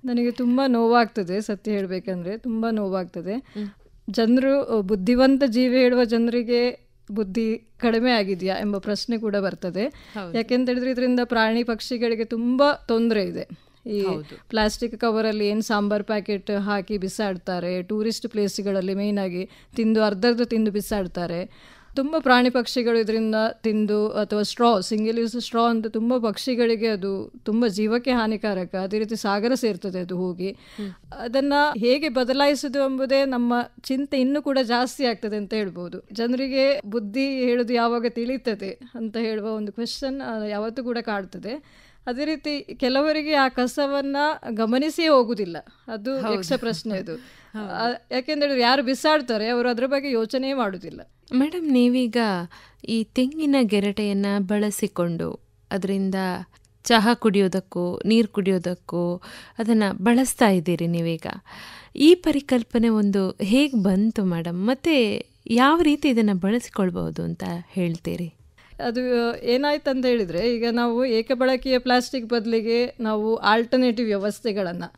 ನನಗೆ ತುಂಬ ನೋವಾಗ್ತದೆ ಸತ್ಯ ಹೇಳಬೇಕಂದ್ರೆ ತುಂಬ ನೋವಾಗ್ತದೆ ಜನರು ಬುದ್ಧಿವಂತ ಜೀವಿ ಹೇಳುವ ಜನರಿಗೆ ಬುದ್ಧಿ ಕಡಿಮೆ ಆಗಿದೆಯಾ ಎಂಬ ಪ್ರಶ್ನೆ ಕೂಡ ಬರ್ತದೆ ಯಾಕೆಂತ ಹೇಳಿದ್ರೆ ಇದರಿಂದ ಪ್ರಾಣಿ ಪಕ್ಷಿಗಳಿಗೆ ತುಂಬ ತೊಂದರೆ ಇದೆ ಈ ಪ್ಲಾಸ್ಟಿಕ್ ಕವರಲ್ಲಿ ಏನು ಸಾಂಬಾರ್ ಪ್ಯಾಕೆಟ್ ಹಾಕಿ ಬಿಸಾಡ್ತಾರೆ ಟೂರಿಸ್ಟ್ ಪ್ಲೇಸ್ಗಳಲ್ಲಿ ಆಗಿ ತಿಂದು ಅರ್ಧರ್ಧ ತಿಂದು ಬಿಸಾಡ್ತಾರೆ ತುಂಬ ಪ್ರಾಣಿ ಪಕ್ಷಿಗಳು ಇದರಿಂದ ತಿಂದು ಅಥವಾ ಸ್ಟ್ರಾ ಸಿಂಗಲ್ ಯೂಸ್ ಸ್ಟ್ರಾ ಅಂತ ತುಂಬ ಪಕ್ಷಿಗಳಿಗೆ ಅದು ತುಂಬ ಜೀವಕ್ಕೆ ಹಾನಿಕಾರಕ ಅದೇ ರೀತಿ ಸಾಗರ ಸೇರ್ತದೆ ಅದು ಹೋಗಿ ಅದನ್ನ ಹೇಗೆ ಬದಲಾಯಿಸುದು ಎಂಬುದೇ ನಮ್ಮ ಚಿಂತೆ ಇನ್ನೂ ಕೂಡ ಜಾಸ್ತಿ ಆಗ್ತದೆ ಅಂತ ಹೇಳ್ಬಹುದು ಜನರಿಗೆ ಬುದ್ಧಿ ಹೇಳುದು ಯಾವಾಗ ತಿಳಿತದೆ ಅಂತ ಹೇಳುವ ಒಂದು ಕ್ವೆಶನ್ ಯಾವತ್ತೂ ಕೂಡ ಕಾಡ್ತದೆ ಅದೇ ರೀತಿ ಕೆಲವರಿಗೆ ಆ ಕಸವನ್ನ ಗಮನಿಸಿಯೇ ಹೋಗುದಿಲ್ಲ ಅದು ಹೆಚ್ಚ ಪ್ರಶ್ನೆ ಅದು ಯಾಕೆಂದ್ರೆ ಯಾರು ಬಿಸಾಡ್ತಾರೆ ಅವರು ಅದ್ರ ಬಗ್ಗೆ ಯೋಚನೆ ಮಾಡುವುದಿಲ್ಲ ಮೇಡಮ್ ನೀವೀಗ ಈ ತೆಂಗಿನ ಗೆರಟೆಯನ್ನು ಬಳಸಿಕೊಂಡು ಅದರಿಂದ ಚಹಾ ಕುಡಿಯೋದಕ್ಕೂ ನೀರು ಕುಡಿಯೋದಕ್ಕೂ ಅದನ್ನು ಬಳಸ್ತಾ ಇದ್ದೀರಿ ನೀವೀಗ ಈ ಪರಿಕಲ್ಪನೆ ಒಂದು ಹೇಗೆ ಬಂತು ಮೇಡಮ್ ಮತ್ತು ಯಾವ ರೀತಿ ಇದನ್ನು ಬಳಸಿಕೊಳ್ಬಹುದು ಅಂತ ಹೇಳ್ತೀರಿ ಅದು ಏನಾಯ್ತು ಅಂತ ಹೇಳಿದ್ರೆ ಈಗ ನಾವು ಏಕಬಳಕೆಯ ಪ್ಲಾಸ್ಟಿಕ್ ಬದಲಿಗೆ ನಾವು ಆಲ್ಟರ್ನೇಟಿವ್ ವ್ಯವಸ್ಥೆಗಳನ್ನು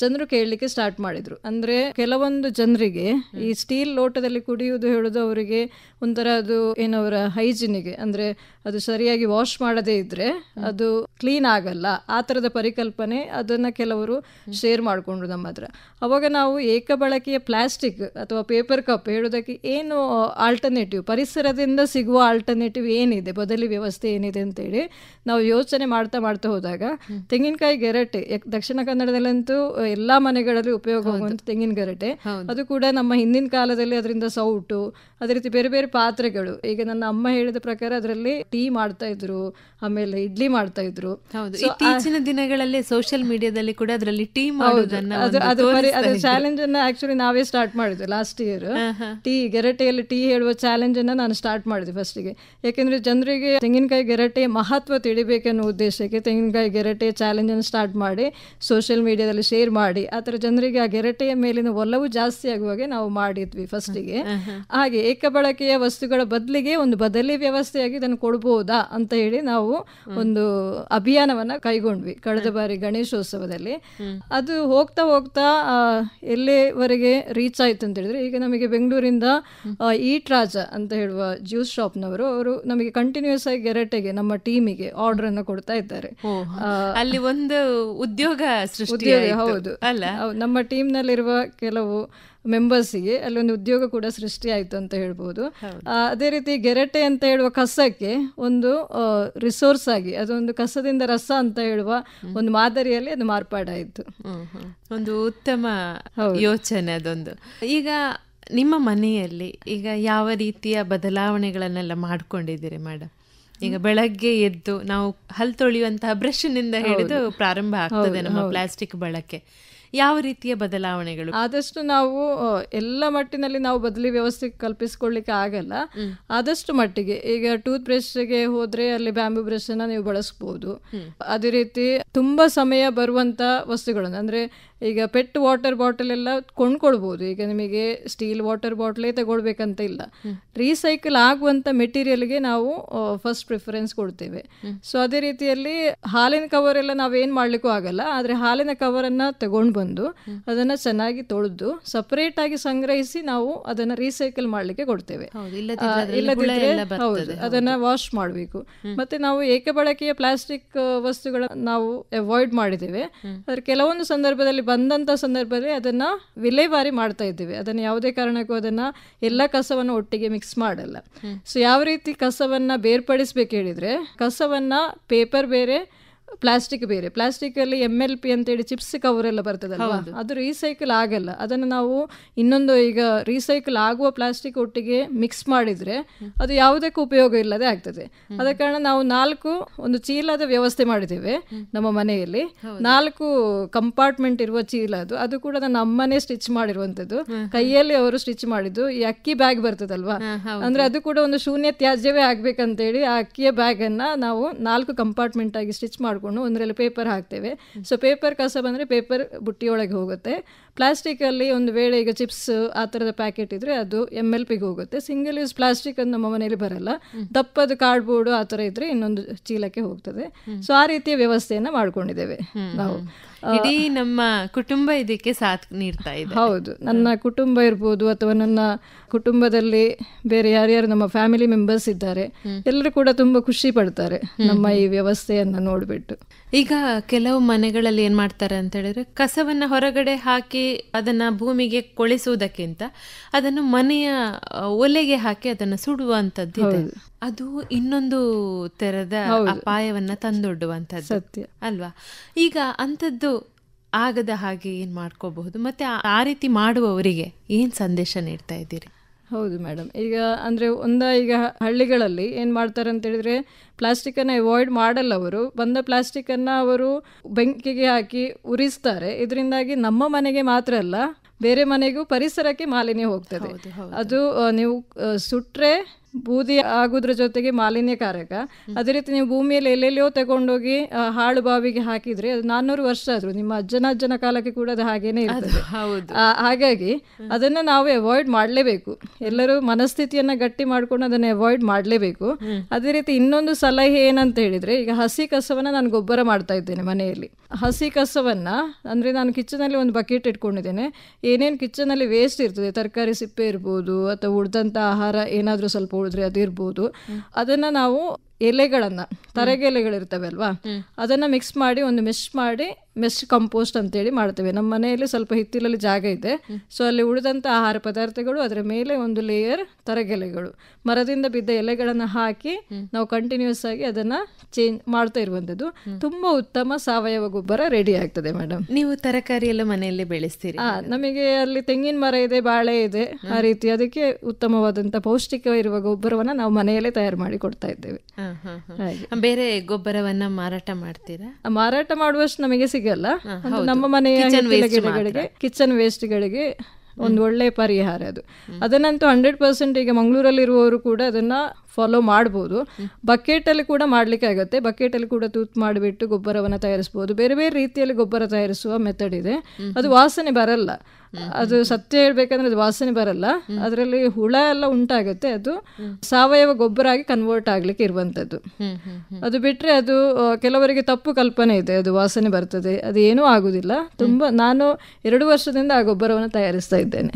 ಜನರು ಕೇಳಲಿಕ್ಕೆ ಸ್ಟಾರ್ಟ್ ಮಾಡಿದ್ರು ಅಂದ್ರೆ ಕೆಲವೊಂದು ಜನರಿಗೆ ಈ ಸ್ಟೀಲ್ ಲೋಟದಲ್ಲಿ ಕುಡಿಯುವುದು ಹೇಳುದು ಅವರಿಗೆ ಒಂಥರ ಅದು ಏನವರ ಹೈಜಿನಿಗೆ ಅಂದ್ರೆ ಅದು ಸರಿಯಾಗಿ ವಾಶ್ ಮಾಡದೇ ಇದ್ರೆ ಅದು ಕ್ಲೀನ್ ಆಗಲ್ಲ ಆ ತರದ ಪರಿಕಲ್ಪನೆ ಅದನ್ನ ಕೆಲವರು ಶೇರ್ ಮಾಡಿಕೊಂಡ್ರು ನಮ್ಮ ಹತ್ರ ಅವಾಗ ನಾವು ಏಕಬಳಕೆಯ ಪ್ಲಾಸ್ಟಿಕ್ ಅಥವಾ ಪೇಪರ್ ಕಪ್ ಹೇಳೋದಕ್ಕೆ ಏನು ಆಲ್ಟರ್ನೇಟಿವ್ ಪರಿಸರದಿಂದ ಸಿಗುವ ಆಲ್ಟರ್ನೇಟಿವ್ ಏನಿದೆ ಬದಲಿ ವ್ಯವಸ್ಥೆ ಏನಿದೆ ಅಂತೇಳಿ ನಾವು ಯೋಚನೆ ಮಾಡ್ತಾ ಮಾಡ್ತಾ ಹೋದಾಗ ತೆಂಗಿನಕಾಯಿ ಗೆರಟೆ ದಕ್ಷಿಣ ಕನ್ನಡದಲ್ಲಂತೂ ಎಲ್ಲಾ ಮನೆಗಳಲ್ಲಿ ಉಪಯೋಗ ಆಗುವಂತ ತೆಂಗಿನ ಗರಟೆ ಅದು ಕೂಡ ನಮ್ಮ ಹಿಂದಿನ ಕಾಲದಲ್ಲಿ ಅದರಿಂದ ಸೌಟು ಅದೇ ರೀತಿ ಬೇರೆ ಬೇರೆ ಪಾತ್ರೆಗಳು ಈಗ ನನ್ನ ಅಮ್ಮ ಹೇಳಿದ ಪ್ರಕಾರ ಅದರಲ್ಲಿ ಟೀ ಮಾಡ್ತಾ ಇದ್ರು ಆಮೇಲೆ ಇಡ್ಲಿ ಮಾಡ್ತಾ ಇದ್ರು ಇತ್ತೀಚಿನ ದಿನಗಳಲ್ಲಿ ಸೋಷಿಯಲ್ ಮೀಡಿಯಾದಲ್ಲಿ ಕೂಡ ಅದರಲ್ಲಿ ಟೀ ಅದು ಚಾಲೆಂಜ್ ಅನ್ನ ಆಕ್ಚುಲಿ ನಾವೇ ಸ್ಟಾರ್ಟ್ ಮಾಡಿದ್ವಿ ಲಾಸ್ಟ್ ಇಯರ್ ಟೀ ಗೆರಟೆಯಲ್ಲಿ ಟೀ ಹೇಳುವ ಚಾಲೆಂಜ್ ಅನ್ನ ನಾನು ಸ್ಟಾರ್ಟ್ ಮಾಡಿದೆ ಫಸ್ಟಿಗೆ ಯಾಕೆಂದ್ರೆ ಜನರಿಗೆ ತೆಂಗಿನಕಾಯಿ ಗೆರಟೆ ಮಹತ್ವ ತಿಳಿಬೇಕೆನ್ನುವ ಉದ್ದೇಶಕ್ಕೆ ತೆಂಗಿನಕಾಯಿ ಗೆರಟೆ ಚಾಲೆಂಜ್ ಅನ್ನು ಸ್ಟಾರ್ಟ್ ಮಾಡಿ ಸೋಷಿಯಲ್ ಮೀಡಿಯಾದಲ್ಲಿ ಶೇರ್ ಮಾಡಿ ಆ ಥರ ಜನರಿಗೆ ಆ ಗೆರಟೆಯ ಮೇಲಿನ ಒಲವು ಜಾಸ್ತಿ ಆಗುವಾಗೆ ನಾವು ಮಾಡಿದ್ವಿ ಫಸ್ಟಿಗೆ ಹಾಗೆ ಏಕಬಳಕೆಯ ವಸ್ತುಗಳ ಬದಲಿಗೆ ಒಂದು ಬದಲಿ ವ್ಯವಸ್ಥೆಯಾಗಿ ಇದನ್ನು ಕೊಡ್ಬೋದಾ ಅಂತ ಹೇಳಿ ನಾವು ಒಂದು ಅಭಿಯಾನವನ್ನು ಕೈಗೊಂಡ್ವಿ ಕಳೆದ ಬಾರಿ ಗಣೇಶೋತ್ಸವದಲ್ಲಿ ಅದು ಹೋಗ್ತಾ ಹೋಗ್ತಾ ಎಲ್ಲಿವರೆಗೆ ರೀಚ್ ಆಯ್ತು ಅಂತ ಹೇಳಿದ್ರೆ ಈಗ ನಮಗೆ ಬೆಂಗಳೂರಿಂದ ಈಟ್ ರಾಜ ಅಂತ ಹೇಳುವ ಜ್ಯೂಸ್ ಶಾಪ್ನವರು ಅವರು ನಮಗೆ ಕಂಟಿನ್ಯೂಸ್ ಆಗಿ ಗೆರಟೆಗೆ ನಮ್ಮ ಟೀಮಿಗೆ ಆರ್ಡರ್ ಅನ್ನು ಕೊಡ್ತಾ ಇದ್ದಾರೆ ಅಲ್ಲಿ ಒಂದು ಉದ್ಯೋಗ ಉದ್ಯೋಗ ಹೌದು ಅಲ್ಲ ನಮ್ಮ ಟೀಮ್ನಲ್ಲಿರುವ ಕೆಲವು ಮೆಂಬರ್ಸಿಗೆ ಅಲ್ಲೊಂದು ಉದ್ಯೋಗ ಕೂಡ ಸೃಷ್ಟಿಯಾಯಿತು ಅಂತ ಹೇಳ್ಬೋದು ಅದೇ ರೀತಿ ಗೆರಟೆ ಅಂತ ಹೇಳುವ ಕಸಕ್ಕೆ ಒಂದು ರಿಸೋರ್ಸ್ ಆಗಿ ಅದೊಂದು ಕಸದಿಂದ ರಸ ಅಂತ ಹೇಳುವ ಒಂದು ಮಾದರಿಯಲ್ಲಿ ಅದು ಮಾರ್ಪಾಡಾಯಿತು ಒಂದು ಉತ್ತಮ ಯೋಚನೆ ಅದೊಂದು ಈಗ ನಿಮ್ಮ ಮನೆಯಲ್ಲಿ ಈಗ ಯಾವ ರೀತಿಯ ಬದಲಾವಣೆಗಳನ್ನೆಲ್ಲ ಮಾಡ್ಕೊಂಡಿದ್ದೀರಿ ಮೇಡಮ್ ಈಗ ಬೆಳಗ್ಗೆ ಎದ್ದು ನಾವು ಹಲ್ ತೊಳೆಯುವಂತಹ ನಿಂದ ಹಿಡಿದು ಪ್ರಾರಂಭ ಆಗ್ತದೆ ನಮ್ಮ ಪ್ಲಾಸ್ಟಿಕ್ ಬಳಕೆ ಯಾವ ರೀತಿಯ ಬದಲಾವಣೆಗಳು ಆದಷ್ಟು ನಾವು ಎಲ್ಲ ಮಟ್ಟಿನಲ್ಲಿ ನಾವು ಬದಲಿ ವ್ಯವಸ್ಥೆ ಕಲ್ಪಿಸಿಕೊಳ್ಳಿಕ್ಕೆ ಆಗಲ್ಲ ಆದಷ್ಟು ಮಟ್ಟಿಗೆ ಈಗ ಟೂತ್ ಗೆ ಹೋದ್ರೆ ಅಲ್ಲಿ ಬ್ಯಾಂಬು ಬ್ರಷ್ ಅನ್ನ ನೀವು ಬಳಸಬಹುದು ಅದೇ ರೀತಿ ತುಂಬಾ ಸಮಯ ಬರುವಂತ ವಸ್ತುಗಳನ್ನು ಅಂದ್ರೆ ಈಗ ಪೆಟ್ ವಾಟರ್ ಬಾಟಲ್ ಎಲ್ಲ ಕೊಂಡ್ಕೊಳ್ಬೋದು ಈಗ ನಿಮಗೆ ಸ್ಟೀಲ್ ವಾಟರ್ ಬಾಟ್ಲೇ ತಗೊಳ್ಬೇಕಂತ ಇಲ್ಲ ರೀಸೈಕಲ್ ಆಗುವಂಥ ಮೆಟೀರಿಯಲ್ಗೆ ನಾವು ಫಸ್ಟ್ ಪ್ರಿಫರೆನ್ಸ್ ಕೊಡ್ತೇವೆ ಸೊ ಅದೇ ರೀತಿಯಲ್ಲಿ ಹಾಲಿನ ಕವರ್ ಎಲ್ಲ ನಾವೇನು ಮಾಡ್ಲಿಕ್ಕೂ ಆಗಲ್ಲ ಆದರೆ ಹಾಲಿನ ಕವರನ್ನು ತಗೊಂಡು ಬಂದು ಅದನ್ನ ಚೆನ್ನಾಗಿ ತೊಳೆದು ಆಗಿ ಸಂಗ್ರಹಿಸಿ ನಾವು ಅದನ್ನ ರೀಸೈಕಲ್ ಮಾಡ್ಲಿಕ್ಕೆ ಕೊಡ್ತೇವೆ ಇಲ್ಲದಿದ್ದರೆ ಹೌದು ಅದನ್ನು ವಾಶ್ ಮಾಡಬೇಕು ಮತ್ತೆ ನಾವು ಏಕಬಳಕೆಯ ಪ್ಲಾಸ್ಟಿಕ್ ವಸ್ತುಗಳನ್ನ ನಾವು ಅವಾಯ್ಡ್ ಮಾಡಿದ್ದೇವೆ ಆದರೆ ಕೆಲವೊಂದು ಸಂದರ್ಭದಲ್ಲಿ ಬಂದಂಥ ಸಂದರ್ಭದಲ್ಲಿ ಅದನ್ನು ವಿಲೇವಾರಿ ಮಾಡ್ತಾ ಇದ್ದೀವಿ ಅದನ್ನು ಯಾವುದೇ ಕಾರಣಕ್ಕೂ ಅದನ್ನು ಎಲ್ಲ ಕಸವನ್ನು ಒಟ್ಟಿಗೆ ಮಿಕ್ಸ್ ಮಾಡಲ್ಲ ಸೊ ಯಾವ ರೀತಿ ಕಸವನ್ನು ಬೇರ್ಪಡಿಸ್ಬೇಕು ಹೇಳಿದರೆ ಕಸವನ್ನು ಪೇಪರ್ ಬೇರೆ ಪ್ಲಾಸ್ಟಿಕ್ ಬೇರೆ ಅಲ್ಲಿ ಎಮ್ ಎಲ್ ಪಿ ಹೇಳಿ ಚಿಪ್ಸ್ ಕವರ್ ಎಲ್ಲ ಬರ್ತದಲ್ವಾ ಅದು ರೀಸೈಕಲ್ ಆಗಲ್ಲ ಅದನ್ನು ನಾವು ಇನ್ನೊಂದು ಈಗ ರೀಸೈಕಲ್ ಆಗುವ ಪ್ಲಾಸ್ಟಿಕ್ ಒಟ್ಟಿಗೆ ಮಿಕ್ಸ್ ಮಾಡಿದ್ರೆ ಅದು ಯಾವುದಕ್ಕೂ ಉಪಯೋಗ ಇಲ್ಲದೆ ಆಗ್ತದೆ ಅದ ಕಾರಣ ನಾವು ನಾಲ್ಕು ಒಂದು ಚೀಲದ ವ್ಯವಸ್ಥೆ ಮಾಡಿದ್ದೇವೆ ನಮ್ಮ ಮನೆಯಲ್ಲಿ ನಾಲ್ಕು ಕಂಪಾರ್ಟ್ಮೆಂಟ್ ಇರುವ ಚೀಲ ಅದು ಅದು ಕೂಡ ನನ್ನ ಅಮ್ಮನೇ ಸ್ಟಿಚ್ ಮಾಡಿರುವಂತದ್ದು ಕೈಯಲ್ಲಿ ಅವರು ಸ್ಟಿಚ್ ಮಾಡಿದ್ದು ಈ ಅಕ್ಕಿ ಬ್ಯಾಗ್ ಬರ್ತದಲ್ವಾ ಅಂದ್ರೆ ಅದು ಕೂಡ ಒಂದು ಶೂನ್ಯ ತ್ಯಾಜ್ಯವೇ ಹೇಳಿ ಆ ಅಕ್ಕಿಯ ಅನ್ನ ನಾವು ನಾಲ್ಕು ಕಂಪಾರ್ಟ್ಮೆಂಟ್ ಆಗಿ ಸ್ಟಿಚ್ ಮಾಡಿ ಮಾಡಿಕೊಂಡು ಒಂದರಲ್ಲಿ ಪೇಪರ್ ಹಾಕ್ತೇವೆ ಸೊ ಪೇಪರ್ ಕಸ ಬಂದರೆ ಪೇಪರ್ ಬುಟ್ಟಿಯೊಳಗೆ ಹೋಗುತ್ತೆ ಪ್ಲಾಸ್ಟಿಕಲ್ಲಿ ಒಂದು ವೇಳೆ ಈಗ ಚಿಪ್ಸ್ ಆ ಥರದ ಪ್ಯಾಕೆಟ್ ಇದ್ದರೆ ಅದು ಎಮ್ ಎಲ್ ಪಿಗೆ ಹೋಗುತ್ತೆ ಸಿಂಗಲ್ ಯೂಸ್ ಪ್ಲಾಸ್ಟಿಕ್ ಅಂತ ನಮ್ಮ ಮನೆಯಲ್ಲಿ ಬರಲ್ಲ ದಪ್ಪದ ಕಾರ್ಡ್ಬೋರ್ಡು ಆ ಥರ ಇದ್ದರೆ ಇನ್ನೊಂದು ಚೀಲಕ್ಕೆ ಹೋಗ್ತದೆ ಸೊ ಆ ರೀತಿಯ ವ್ಯವಸ್ಥೆಯನ್ನು ಮಾಡ್ಕೊಂಡಿದ್ದೇವೆ ನಾವು ಇಡೀ ನಮ್ಮ ಕುಟುಂಬ ಇದಕ್ಕೆ ಸಾಥ್ ನೀಡ್ತಾ ಇದೆ ಹೌದು ನನ್ನ ಕುಟುಂಬ ಇರ್ಬೋದು ಅಥವಾ ನನ್ನ ಕುಟುಂಬದಲ್ಲಿ ಬೇರೆ ಯಾರ್ಯಾರು ನಮ್ಮ ಫ್ಯಾಮಿಲಿ ಮೆಂಬರ್ಸ್ ಇದ್ದಾರೆ ಎಲ್ಲರೂ ಕೂಡ ತುಂಬಾ ಖುಷಿ ಪಡ್ತಾರೆ ನಮ್ಮ ಈ ವ್ಯವಸ್ಥೆಯನ್ನು ನೋಡ್ಬಿಟ್ಟು ಈಗ ಕೆಲವು ಮನೆಗಳಲ್ಲಿ ಏನ್ ಮಾಡ್ತಾರೆ ಅಂತ ಹೇಳಿದ್ರೆ ಕಸವನ್ನ ಹೊರಗಡೆ ಹಾಕಿ ಅದನ್ನ ಭೂಮಿಗೆ ಕೊಳಿಸುವುದಕ್ಕಿಂತ ಅದನ್ನು ಮನೆಯ ಒಲೆಗೆ ಹಾಕಿ ಅದನ್ನ ಸುಡುವಂತದ್ದು ಇದೆ ಅದು ಇನ್ನೊಂದು ತೆರದ ಅಪಾಯವನ್ನ ತಂದೊಡ್ಡುವಂತದ್ದು ಅಲ್ವಾ ಈಗ ಅಂಥದ್ದು ಆಗದ ಹಾಗೆ ಏನ್ ಮಾಡ್ಕೋಬಹುದು ಮತ್ತೆ ಆ ರೀತಿ ಮಾಡುವವರಿಗೆ ಏನ್ ಸಂದೇಶ ನೀಡ್ತಾ ಇದ್ದೀರಿ ಹೌದು ಮೇಡಮ್ ಈಗ ಅಂದರೆ ಒಂದ ಈಗ ಹಳ್ಳಿಗಳಲ್ಲಿ ಏನು ಮಾಡ್ತಾರೆ ಅಂತ ಹೇಳಿದ್ರೆ ಪ್ಲಾಸ್ಟಿಕನ್ನು ಅವಾಯ್ಡ್ ಮಾಡಲ್ಲ ಅವರು ಬಂದ ಪ್ಲಾಸ್ಟಿಕನ್ನು ಅವರು ಬೆಂಕಿಗೆ ಹಾಕಿ ಉರಿಸ್ತಾರೆ ಇದರಿಂದಾಗಿ ನಮ್ಮ ಮನೆಗೆ ಮಾತ್ರ ಅಲ್ಲ ಬೇರೆ ಮನೆಗೂ ಪರಿಸರಕ್ಕೆ ಮಾಲಿನ್ಯ ಹೋಗ್ತದೆ ಅದು ನೀವು ಸುಟ್ಟರೆ ಬೂದಿ ಆಗುದ್ರ ಜೊತೆಗೆ ಮಾಲಿನ್ಯಕಾರಕ ಅದೇ ರೀತಿ ನೀವು ಭೂಮಿಯಲ್ಲಿ ಎಲ್ಲೆಲ್ಲಿಯೋ ತಗೊಂಡೋಗಿ ಹಾಳು ಬಾವಿಗೆ ಹಾಕಿದ್ರೆ ಅದು ನಾನ್ನೂರು ವರ್ಷ ಆದ್ರು ನಿಮ್ಮ ಅಜ್ಜನ ಅಜ್ಜನ ಕಾಲಕ್ಕೆ ಕೂಡ ಅದು ಹಾಗೇನೆ ಇರ್ತದೆ ಹಾಗಾಗಿ ಅದನ್ನ ನಾವು ಅವಾಯ್ಡ್ ಮಾಡಲೇಬೇಕು ಎಲ್ಲರೂ ಮನಸ್ಥಿತಿಯನ್ನ ಗಟ್ಟಿ ಮಾಡ್ಕೊಂಡು ಅದನ್ನ ಅವಾಯ್ಡ್ ಮಾಡಲೇಬೇಕು ಅದೇ ರೀತಿ ಇನ್ನೊಂದು ಸಲಹೆ ಏನಂತ ಹೇಳಿದ್ರೆ ಈಗ ಹಸಿ ಕಸವನ್ನ ನಾನು ಗೊಬ್ಬರ ಮಾಡ್ತಾ ಇದ್ದೇನೆ ಮನೆಯಲ್ಲಿ ಹಸಿ ಕಸವನ್ನ ಅಂದ್ರೆ ನಾನು ಅಲ್ಲಿ ಒಂದು ಬಕೆಟ್ ಇಟ್ಕೊಂಡಿದ್ದೇನೆ ಏನೇನು ಅಲ್ಲಿ ವೇಸ್ಟ್ ಇರ್ತದೆ ತರಕಾರಿ ಸಿಪ್ಪೆ ಇರ್ಬೋದು ಅಥವಾ ಉಳ್ದಂತ ಆಹಾರ ಏನಾದರೂ ಸ್ವಲ್ಪ ಅದು ಅದಿರ್ಬೋದು ಅದನ್ನು ನಾವು ಎಲೆಗಳನ್ನು ತರಗೆಲೆಗಳಿರ್ತವೆ ಅಲ್ವಾ ಅದನ್ನ ಮಿಕ್ಸ್ ಮಾಡಿ ಒಂದು ಮೆಶ್ ಮಾಡಿ ಮೆಶ್ ಕಂಪೋಸ್ಟ್ ಅಂತೇಳಿ ಮಾಡ್ತೇವೆ ನಮ್ಮ ಮನೆಯಲ್ಲಿ ಸ್ವಲ್ಪ ಹಿತ್ತಿಲಲ್ಲಿ ಜಾಗ ಇದೆ ಸೊ ಅಲ್ಲಿ ಉಳಿದಂತ ಆಹಾರ ಪದಾರ್ಥಗಳು ಅದರ ಮೇಲೆ ಒಂದು ಲೇಯರ್ ತರಗೆಲೆಗಳು ಮರದಿಂದ ಬಿದ್ದ ಎಲೆಗಳನ್ನ ಹಾಕಿ ನಾವು ಕಂಟಿನ್ಯೂಸ್ ಆಗಿ ಅದನ್ನ ಚೇಂಜ್ ಮಾಡ್ತಾ ಇರುವಂತದ್ದು ತುಂಬಾ ಉತ್ತಮ ಸಾವಯವ ಗೊಬ್ಬರ ರೆಡಿ ಆಗ್ತದೆ ಮೇಡಮ್ ನೀವು ತರಕಾರಿ ಎಲ್ಲ ಮನೆಯಲ್ಲಿ ಬೆಳೆಸ್ತೀರಿ ನಮಗೆ ಅಲ್ಲಿ ತೆಂಗಿನ ಮರ ಇದೆ ಬಾಳೆ ಇದೆ ಆ ರೀತಿ ಅದಕ್ಕೆ ಉತ್ತಮವಾದಂತಹ ಪೌಷ್ಟಿಕ ಇರುವ ಗೊಬ್ಬರವನ್ನ ನಾವು ಮನೆಯಲ್ಲೇ ತಯಾರು ಮಾಡಿ ಕೊಡ್ತಾ ಇದ್ದೇವೆ ಬೇರೆ ಗೊಬ್ಬರವನ್ನ ಮಾರಾಟ ಮಾಡ್ತೀರಾ ಮಾರಾಟ ಮಾಡುವಷ್ಟು ನಮಗೆ ಸಿಗಲ್ಲ ನಮ್ಮ ಮನೆಯ ಕಿಚನ್ ವೇಸ್ಟ್ ಗಳಿಗೆ ಒಂದು ಒಳ್ಳೆ ಪರಿಹಾರ ಅದು ಅದನ್ನಂತೂ ಹಂಡ್ರೆಡ್ ಪರ್ಸೆಂಟ್ ಈಗ ಮಂಗಳೂರಲ್ಲಿರುವವರು ಇರುವವರು ಕೂಡ ಅದನ್ನ ಫಾಲೋ ಮಾಡ್ಬೋದು ಬಕೆಟಲ್ಲಿ ಕೂಡ ಮಾಡಲಿಕ್ಕೆ ಆಗುತ್ತೆ ಬಕೆಟಲ್ಲಿ ಕೂಡ ತೂತ್ ಮಾಡಿಬಿಟ್ಟು ಗೊಬ್ಬರವನ್ನು ತಯಾರಿಸ್ಬೋದು ಬೇರೆ ಬೇರೆ ರೀತಿಯಲ್ಲಿ ಗೊಬ್ಬರ ತಯಾರಿಸುವ ಮೆಥಡ್ ಇದೆ ಅದು ವಾಸನೆ ಬರಲ್ಲ ಅದು ಸತ್ಯ ಹೇಳ್ಬೇಕಂದ್ರೆ ಅದು ವಾಸನೆ ಬರಲ್ಲ ಅದರಲ್ಲಿ ಹುಳ ಎಲ್ಲ ಉಂಟಾಗುತ್ತೆ ಅದು ಸಾವಯವ ಗೊಬ್ಬರ ಆಗಿ ಕನ್ವರ್ಟ್ ಆಗ್ಲಿಕ್ಕೆ ಇರುವಂತದ್ದು ಅದು ಬಿಟ್ರೆ ಅದು ಕೆಲವರಿಗೆ ತಪ್ಪು ಕಲ್ಪನೆ ಇದೆ ಅದು ವಾಸನೆ ಬರ್ತದೆ ಅದು ಏನೂ ಆಗುದಿಲ್ಲ ತುಂಬಾ ನಾನು ಎರಡು ವರ್ಷದಿಂದ ಆ ಗೊಬ್ಬರವನ್ನು ತಯಾರಿಸ್ತಾ ಇದ್ದೇನೆ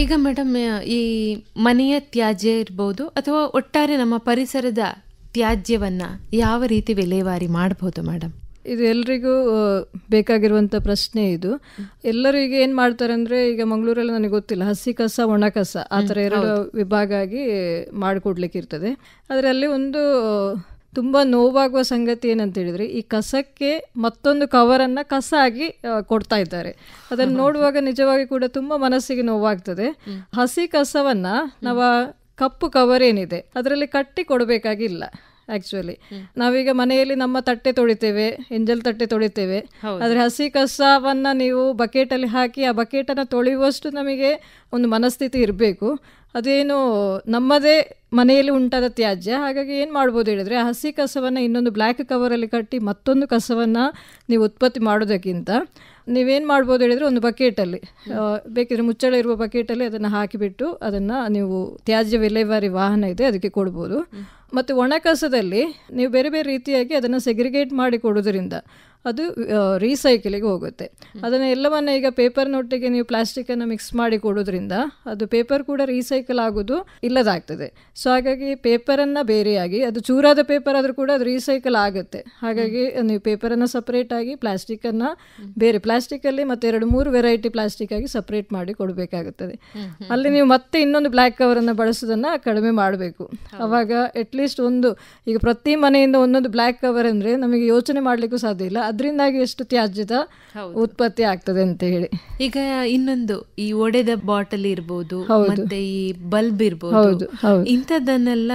ಈಗ ಮೇಡಮ್ ಈ ಮನೆಯ ತ್ಯಾಜ್ಯ ಇರ್ಬೋದು ಅಥವಾ ಒಟ್ಟಾರೆ ನಮ್ಮ ಪರಿಸರದ ತ್ಯಾಜ್ಯವನ್ನು ಯಾವ ರೀತಿ ವಿಲೇವಾರಿ ಮಾಡಬಹುದು ಮೇಡಮ್ ಇದು ಎಲ್ರಿಗೂ ಬೇಕಾಗಿರುವಂಥ ಪ್ರಶ್ನೆ ಇದು ಎಲ್ಲರೂ ಈಗ ಏನು ಮಾಡ್ತಾರೆ ಅಂದರೆ ಈಗ ಮಂಗಳೂರಲ್ಲಿ ನನಗೆ ಗೊತ್ತಿಲ್ಲ ಹಸಿ ಕಸ ಒಣ ಕಸ ಆ ಥರ ಎರಡು ವಿಭಾಗ ಆಗಿ ಮಾಡಿಕೊಡ್ಲಿಕ್ಕೆ ಇರ್ತದೆ ಅದರಲ್ಲಿ ಒಂದು ತುಂಬ ನೋವಾಗುವ ಸಂಗತಿ ಏನಂತ ಹೇಳಿದ್ರೆ ಈ ಕಸಕ್ಕೆ ಮತ್ತೊಂದು ಕವರನ್ನು ಕಸ ಆಗಿ ಕೊಡ್ತಾ ಇದ್ದಾರೆ ಅದನ್ನು ನೋಡುವಾಗ ನಿಜವಾಗಿ ಕೂಡ ತುಂಬ ಮನಸ್ಸಿಗೆ ನೋವಾಗ್ತದೆ ಹಸಿ ಕಸವನ್ನು ನಾವು ಕಪ್ಪು ಕವರ್ ಏನಿದೆ ಅದರಲ್ಲಿ ಕಟ್ಟಿ ಕೊಡಬೇಕಾಗಿಲ್ಲ ಆಕ್ಚುಲಿ ನಾವೀಗ ಮನೆಯಲ್ಲಿ ನಮ್ಮ ತಟ್ಟೆ ತೊಳಿತೇವೆ ಎಂಜಲ್ ತಟ್ಟೆ ತೊಳಿತೇವೆ ಆದರೆ ಹಸಿ ಕಸವನ್ನ ನೀವು ಬಕೆಟಲ್ಲಿ ಹಾಕಿ ಆ ಬಕೆಟನ್ನು ತೊಳೆಯುವಷ್ಟು ನಮಗೆ ಒಂದು ಮನಸ್ಥಿತಿ ಇರಬೇಕು ಅದೇನು ನಮ್ಮದೇ ಮನೆಯಲ್ಲಿ ಉಂಟಾದ ತ್ಯಾಜ್ಯ ಹಾಗಾಗಿ ಏನು ಮಾಡ್ಬೋದು ಹೇಳಿದರೆ ಹಸಿ ಕಸವನ್ನು ಇನ್ನೊಂದು ಬ್ಲ್ಯಾಕ್ ಕವರಲ್ಲಿ ಕಟ್ಟಿ ಮತ್ತೊಂದು ಕಸವನ್ನು ನೀವು ಉತ್ಪತ್ತಿ ಮಾಡೋದಕ್ಕಿಂತ ನೀವೇನು ಮಾಡ್ಬೋದು ಹೇಳಿದರೆ ಒಂದು ಬಕೆಟಲ್ಲಿ ಬೇಕಿದ್ರೆ ಮುಚ್ಚಳ ಇರುವ ಬಕೆಟಲ್ಲಿ ಅದನ್ನು ಹಾಕಿಬಿಟ್ಟು ಅದನ್ನು ನೀವು ತ್ಯಾಜ್ಯ ವಿಲೇವಾರಿ ವಾಹನ ಇದೆ ಅದಕ್ಕೆ ಕೊಡ್ಬೋದು ಮತ್ತು ಒಣ ಕಸದಲ್ಲಿ ನೀವು ಬೇರೆ ಬೇರೆ ರೀತಿಯಾಗಿ ಅದನ್ನು ಸೆಗ್ರಿಗೇಟ್ ಮಾಡಿ ಕೊಡೋದರಿಂದ ಅದು ರೀಸೈಕಲಿಗೆ ಹೋಗುತ್ತೆ ಅದನ್ನು ಎಲ್ಲವನ್ನು ಈಗ ಪೇಪರ್ ನೀವು ಪ್ಲಾಸ್ಟಿಕನ್ನು ಮಿಕ್ಸ್ ಮಾಡಿ ಕೊಡೋದ್ರಿಂದ ಅದು ಪೇಪರ್ ಕೂಡ ರೀಸೈಕಲ್ ಆಗೋದು ಇಲ್ಲದಾಗ್ತದೆ ಸೊ ಹಾಗಾಗಿ ಪೇಪರನ್ನು ಬೇರೆಯಾಗಿ ಅದು ಚೂರಾದ ಪೇಪರ್ ಆದರೂ ಕೂಡ ಅದು ರೀಸೈಕಲ್ ಆಗುತ್ತೆ ಹಾಗಾಗಿ ನೀವು ಪೇಪರನ್ನು ಸಪ್ರೇಟಾಗಿ ಪ್ಲಾಸ್ಟಿಕನ್ನು ಬೇರೆ ಪ್ಲಾಸ್ಟಿಕಲ್ಲಿ ಮತ್ತು ಎರಡು ಮೂರು ವೆರೈಟಿ ಪ್ಲಾಸ್ಟಿಕ್ ಆಗಿ ಸಪ್ರೇಟ್ ಮಾಡಿ ಕೊಡಬೇಕಾಗುತ್ತದೆ ಅಲ್ಲಿ ನೀವು ಮತ್ತೆ ಇನ್ನೊಂದು ಬ್ಲ್ಯಾಕ್ ಕವರನ್ನು ಬಳಸೋದನ್ನು ಕಡಿಮೆ ಮಾಡಬೇಕು ಅವಾಗ ಅಟ್ಲೀಸ್ಟ್ ಒಂದು ಈಗ ಪ್ರತಿ ಮನೆಯಿಂದ ಒಂದೊಂದು ಬ್ಲ್ಯಾಕ್ ಕವರ್ ಅಂದರೆ ನಮಗೆ ಯೋಚನೆ ಮಾಡಲಿಕ್ಕೂ ಸಾಧ್ಯ ಇಲ್ಲ ಅದರಿಂದಾಗಿ ಎಷ್ಟು ತ್ಯಾಜ್ಯದ ಉತ್ಪತ್ತಿ ಆಗ್ತದೆ ಅಂತ ಹೇಳಿ ಈಗ ಇನ್ನೊಂದು ಈ ಒಡೆದ ಬಾಟಲ್ ಇರ್ಬೋದು ಮತ್ತೆ ಈ ಬಲ್ಬ್ ಇರ್ಬೋದು ಇಂಥದನ್ನೆಲ್ಲ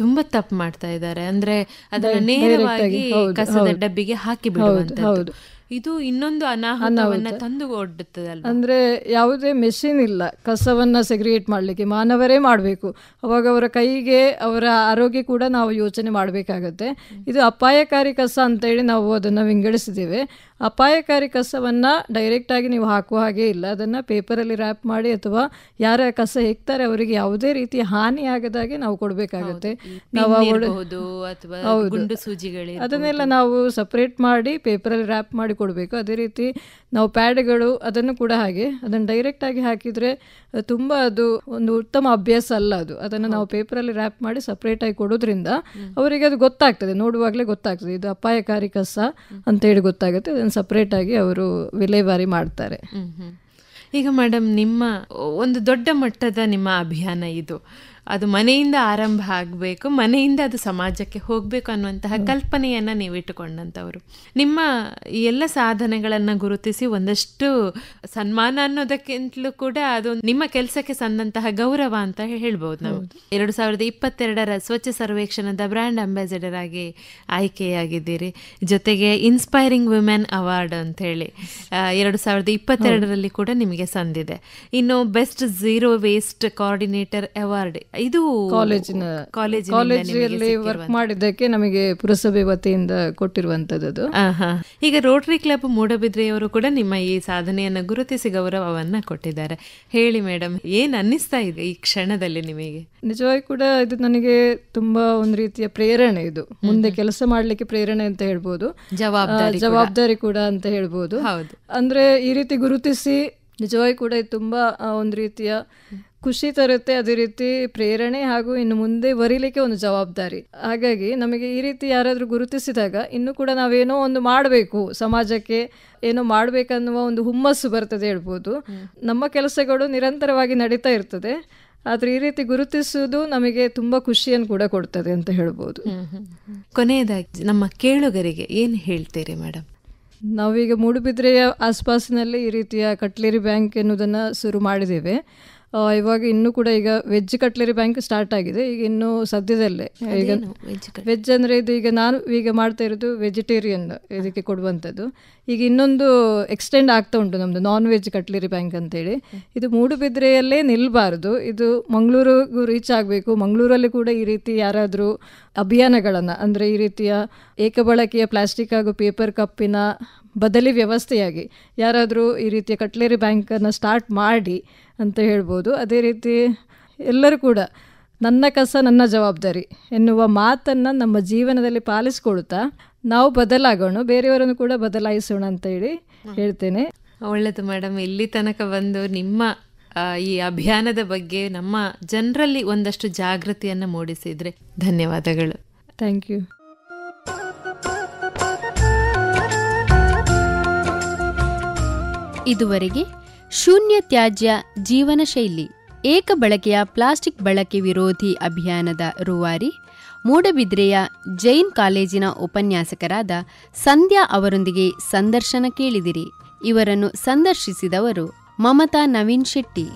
ತುಂಬಾ ತಪ್ಪು ಮಾಡ್ತಾ ಇದ್ದಾರೆ ಅಂದ್ರೆ ಅದನ್ನ ನೇರವಾಗಿ ಕಸದ ಡಬ್ಬಿಗೆ ಹಾಕಿ ಬಿಡುವಂತದ್ದು ಇದು ಇನ್ನೊಂದು ಅನಾಹುತವನ್ನ ತಂದು ಒಡ್ಡುತ್ತದೆ ಅಂದ್ರೆ ಯಾವುದೇ ಮೆಷಿನ್ ಇಲ್ಲ ಕಸವನ್ನ ಸೆಗ್ರಿಗೇಟ್ ಮಾಡ್ಲಿಕ್ಕೆ ಮಾನವರೇ ಮಾಡಬೇಕು ಅವಾಗ ಅವರ ಕೈಗೆ ಅವರ ಆರೋಗ್ಯ ಕೂಡ ನಾವು ಯೋಚನೆ ಮಾಡಬೇಕಾಗತ್ತೆ ಇದು ಅಪಾಯಕಾರಿ ಕಸ ಅಂತ ಹೇಳಿ ನಾವು ಅದನ್ನ ವಿಂಗಡಿಸಿದ್ದೇವೆ ಅಪಾಯಕಾರಿ ಕಸವನ್ನು ಡೈರೆಕ್ಟಾಗಿ ನೀವು ಹಾಕುವ ಹಾಗೆ ಇಲ್ಲ ಅದನ್ನು ಪೇಪರಲ್ಲಿ ರ್ಯಾಪ್ ಮಾಡಿ ಅಥವಾ ಯಾರ ಕಸ ಹೆಕ್ತಾರೆ ಅವರಿಗೆ ಯಾವುದೇ ರೀತಿಯ ಆಗದಾಗೆ ನಾವು ಕೊಡಬೇಕಾಗುತ್ತೆ ನಾವು ಸೂಜಿಗಳು ಅದನ್ನೆಲ್ಲ ನಾವು ಸಪ್ರೇಟ್ ಮಾಡಿ ಪೇಪರಲ್ಲಿ ರ್ಯಾಪ್ ಮಾಡಿ ಕೊಡಬೇಕು ಅದೇ ರೀತಿ ನಾವು ಪ್ಯಾಡ್ಗಳು ಅದನ್ನು ಕೂಡ ಹಾಗೆ ಅದನ್ನು ಆಗಿ ಹಾಕಿದರೆ ತುಂಬ ಅದು ಒಂದು ಉತ್ತಮ ಅಭ್ಯಾಸ ಅಲ್ಲ ಅದು ಅದನ್ನು ನಾವು ಪೇಪರಲ್ಲಿ ರ್ಯಾಪ್ ಮಾಡಿ ಆಗಿ ಕೊಡೋದ್ರಿಂದ ಅವರಿಗೆ ಅದು ಗೊತ್ತಾಗ್ತದೆ ನೋಡುವಾಗಲೇ ಗೊತ್ತಾಗ್ತದೆ ಇದು ಅಪಾಯಕಾರಿ ಕಸ ಅಂತ ಹೇಳಿ ಗೊತ್ತಾಗುತ್ತೆ ಅದನ್ನು ಸಪ್ರೇಟಾಗಿ ಅವರು ವಿಲೇವಾರಿ ಮಾಡ್ತಾರೆ ಈಗ ಮೇಡಮ್ ನಿಮ್ಮ ಒಂದು ದೊಡ್ಡ ಮಟ್ಟದ ನಿಮ್ಮ ಅಭಿಯಾನ ಇದು ಅದು ಮನೆಯಿಂದ ಆರಂಭ ಆಗಬೇಕು ಮನೆಯಿಂದ ಅದು ಸಮಾಜಕ್ಕೆ ಹೋಗಬೇಕು ಅನ್ನುವಂತಹ ಕಲ್ಪನೆಯನ್ನು ನೀವು ಇಟ್ಟುಕೊಂಡಂಥವ್ರು ನಿಮ್ಮ ಎಲ್ಲ ಸಾಧನೆಗಳನ್ನು ಗುರುತಿಸಿ ಒಂದಷ್ಟು ಸನ್ಮಾನ ಅನ್ನೋದಕ್ಕಿಂತಲೂ ಕೂಡ ಅದು ನಿಮ್ಮ ಕೆಲಸಕ್ಕೆ ಸಂದಂತಹ ಗೌರವ ಅಂತ ಹೇಳ್ಬೋದು ನಾವು ಎರಡು ಸಾವಿರದ ಇಪ್ಪತ್ತೆರಡರ ಸ್ವಚ್ಛ ಸರ್ವೇಕ್ಷಣದ ಬ್ರ್ಯಾಂಡ್ ಅಂಬಾಸಿಡರ್ ಆಗಿ ಆಯ್ಕೆಯಾಗಿದ್ದೀರಿ ಜೊತೆಗೆ ಇನ್ಸ್ಪೈರಿಂಗ್ ವುಮೆನ್ ಅವಾರ್ಡ್ ಅಂತ ಹೇಳಿ ಎರಡು ಸಾವಿರದ ಇಪ್ಪತ್ತೆರಡರಲ್ಲಿ ಕೂಡ ನಿಮಗೆ ಸಂದಿದೆ ಇನ್ನು best zero waste coordinator award ಇದು ಕಾಲೇಜಿನ ಕಾಲೇಜ್ ಕಾಲೇಜಲ್ಲಿ ವರ್ಕ್ ಮಾಡಿದ್ದಕ್ಕೆ ನಮಗೆ ಪುರಸಭೆ ವತಿಯಿಂದ ಕೊಟ್ಟಿರುವಂತದ್ದು ಈಗ ರೋಟರಿ ಕ್ಲಬ್ ಮೂಡಬಿದ್ರೆಯವರು ಕೂಡ ನಿಮ್ಮ ಈ ಸಾಧನೆಯನ್ನು ಗುರುತಿಸಿ ಗೌರವವನ್ನ ಕೊಟ್ಟಿದ್ದಾರೆ ಹೇಳಿ ಮೇಡಮ್ ಏನ್ ಅನ್ನಿಸ್ತಾ ಇದೆ ಈ ಕ್ಷಣದಲ್ಲಿ ನಿಮಗೆ ನಿಜವಾಗಿ ಕೂಡ ಇದು ನನಗೆ ತುಂಬಾ ಒಂದ್ ರೀತಿಯ ಪ್ರೇರಣೆ ಇದು ಮುಂದೆ ಕೆಲಸ ಮಾಡ್ಲಿಕ್ಕೆ ಪ್ರೇರಣೆ ಅಂತ ಹೇಳ್ಬೋದು ಜವಾಬ್ದಾರಿ ಜವಾಬ್ದಾರಿ ಕೂಡ ಅಂತ ಹೇಳ್ಬೋದು ಹೌದು ಅಂದ್ರೆ ಈ ರೀತಿ ಗುರುತಿಸಿ ನಿಜವಾಗಿ ಕೂಡ ಇದು ತುಂಬಾ ಒಂದು ರೀತಿಯ ಖುಷಿ ತರುತ್ತೆ ಅದೇ ರೀತಿ ಪ್ರೇರಣೆ ಹಾಗೂ ಇನ್ನು ಮುಂದೆ ಬರೀಲಿಕ್ಕೆ ಒಂದು ಜವಾಬ್ದಾರಿ ಹಾಗಾಗಿ ನಮಗೆ ಈ ರೀತಿ ಯಾರಾದರೂ ಗುರುತಿಸಿದಾಗ ಇನ್ನೂ ಕೂಡ ನಾವೇನೋ ಒಂದು ಮಾಡಬೇಕು ಸಮಾಜಕ್ಕೆ ಏನೋ ಮಾಡಬೇಕನ್ನುವ ಒಂದು ಹುಮ್ಮಸ್ಸು ಬರ್ತದೆ ಹೇಳ್ಬೋದು ನಮ್ಮ ಕೆಲಸಗಳು ನಿರಂತರವಾಗಿ ನಡೀತಾ ಇರ್ತದೆ ಆದರೆ ಈ ರೀತಿ ಗುರುತಿಸುವುದು ನಮಗೆ ತುಂಬ ಖುಷಿಯನ್ನು ಕೂಡ ಕೊಡ್ತದೆ ಅಂತ ಹೇಳ್ಬೋದು ಕೊನೆಯದಾಗಿ ನಮ್ಮ ಕೇಳುಗರಿಗೆ ಏನು ಹೇಳ್ತೀರಿ ಮೇಡಮ್ ನಾವೀಗ ಮೂಡುಬಿದ್ರೆಯ ಆಸ್ಪಾಸಿನಲ್ಲಿ ಈ ರೀತಿಯ ಕಟ್ಲೇರಿ ಬ್ಯಾಂಕ್ ಎನ್ನುವುದನ್ನು ಶುರು ಮಾಡಿದ್ದೇವೆ ಇವಾಗ ಇನ್ನು ಕೂಡ ಈಗ ವೆಜ್ ಕಟ್ಲರಿ ಬ್ಯಾಂಕ್ ಸ್ಟಾರ್ಟ್ ಆಗಿದೆ ಈಗ ಇನ್ನೂ ಸದ್ಯದಲ್ಲೇ ಈಗ ವೆಜ್ ಅಂದರೆ ಇದು ಈಗ ನಾನು ಈಗ ಮಾಡ್ತಾ ಇರೋದು ವೆಜಿಟೇರಿಯನ್ ಇದಕ್ಕೆ ಕೊಡುವಂಥದ್ದು ಈಗ ಇನ್ನೊಂದು ಎಕ್ಸ್ಟೆಂಡ್ ಆಗ್ತಾ ಉಂಟು ನಮ್ಮದು ನಾನ್ ವೆಜ್ ಕಟ್ಲರಿ ಬ್ಯಾಂಕ್ ಅಂತೇಳಿ ಇದು ಮೂಡುಬಿದ್ರೆಯಲ್ಲೇ ನಿಲ್ಲಬಾರ್ದು ಇದು ಮಂಗಳೂರಿಗೂ ರೀಚ್ ಆಗಬೇಕು ಮಂಗಳೂರಲ್ಲಿ ಕೂಡ ಈ ರೀತಿ ಯಾರಾದರೂ ಅಭಿಯಾನಗಳನ್ನು ಅಂದರೆ ಈ ರೀತಿಯ ಏಕಬಳಕೆಯ ಪ್ಲಾಸ್ಟಿಕ್ ಹಾಗೂ ಪೇಪರ್ ಕಪ್ಪಿನ ಬದಲಿ ವ್ಯವಸ್ಥೆಯಾಗಿ ಯಾರಾದರೂ ಈ ರೀತಿಯ ಕಟ್ಲೇರಿ ಬ್ಯಾಂಕನ್ನು ಸ್ಟಾರ್ಟ್ ಮಾಡಿ ಅಂತ ಹೇಳ್ಬೋದು ಅದೇ ರೀತಿ ಎಲ್ಲರೂ ಕೂಡ ನನ್ನ ಕಸ ನನ್ನ ಜವಾಬ್ದಾರಿ ಎನ್ನುವ ಮಾತನ್ನು ನಮ್ಮ ಜೀವನದಲ್ಲಿ ಪಾಲಿಸ್ಕೊಳ್ತಾ ನಾವು ಬದಲಾಗೋಣ ಬೇರೆಯವರನ್ನು ಕೂಡ ಬದಲಾಯಿಸೋಣ ಅಂತ ಹೇಳಿ ಹೇಳ್ತೇನೆ ಒಳ್ಳೆಯದು ಮೇಡಮ್ ಇಲ್ಲಿ ತನಕ ಬಂದು ನಿಮ್ಮ ಈ ಅಭಿಯಾನದ ಬಗ್ಗೆ ನಮ್ಮ ಜನರಲ್ಲಿ ಒಂದಷ್ಟು ಜಾಗೃತಿಯನ್ನು ಮೂಡಿಸಿದ್ರೆ ಧನ್ಯವಾದಗಳು ಥ್ಯಾಂಕ್ ಯು ಇದುವರೆಗೆ ಶೂನ್ಯ ತ್ಯಾಜ್ಯ ಜೀವನ ಶೈಲಿ ಏಕ ಬಳಕೆಯ ಪ್ಲಾಸ್ಟಿಕ್ ಬಳಕೆ ವಿರೋಧಿ ಅಭಿಯಾನದ ರೂವಾರಿ ಮೂಡಬಿದ್ರೆಯ ಜೈನ್ ಕಾಲೇಜಿನ ಉಪನ್ಯಾಸಕರಾದ ಸಂಧ್ಯಾ ಅವರೊಂದಿಗೆ ಸಂದರ್ಶನ ಕೇಳಿದಿರಿ ಇವರನ್ನು ಸಂದರ್ಶಿಸಿದವರು ಮಮತಾ ನವೀನ್ ಶೆಟ್ಟಿ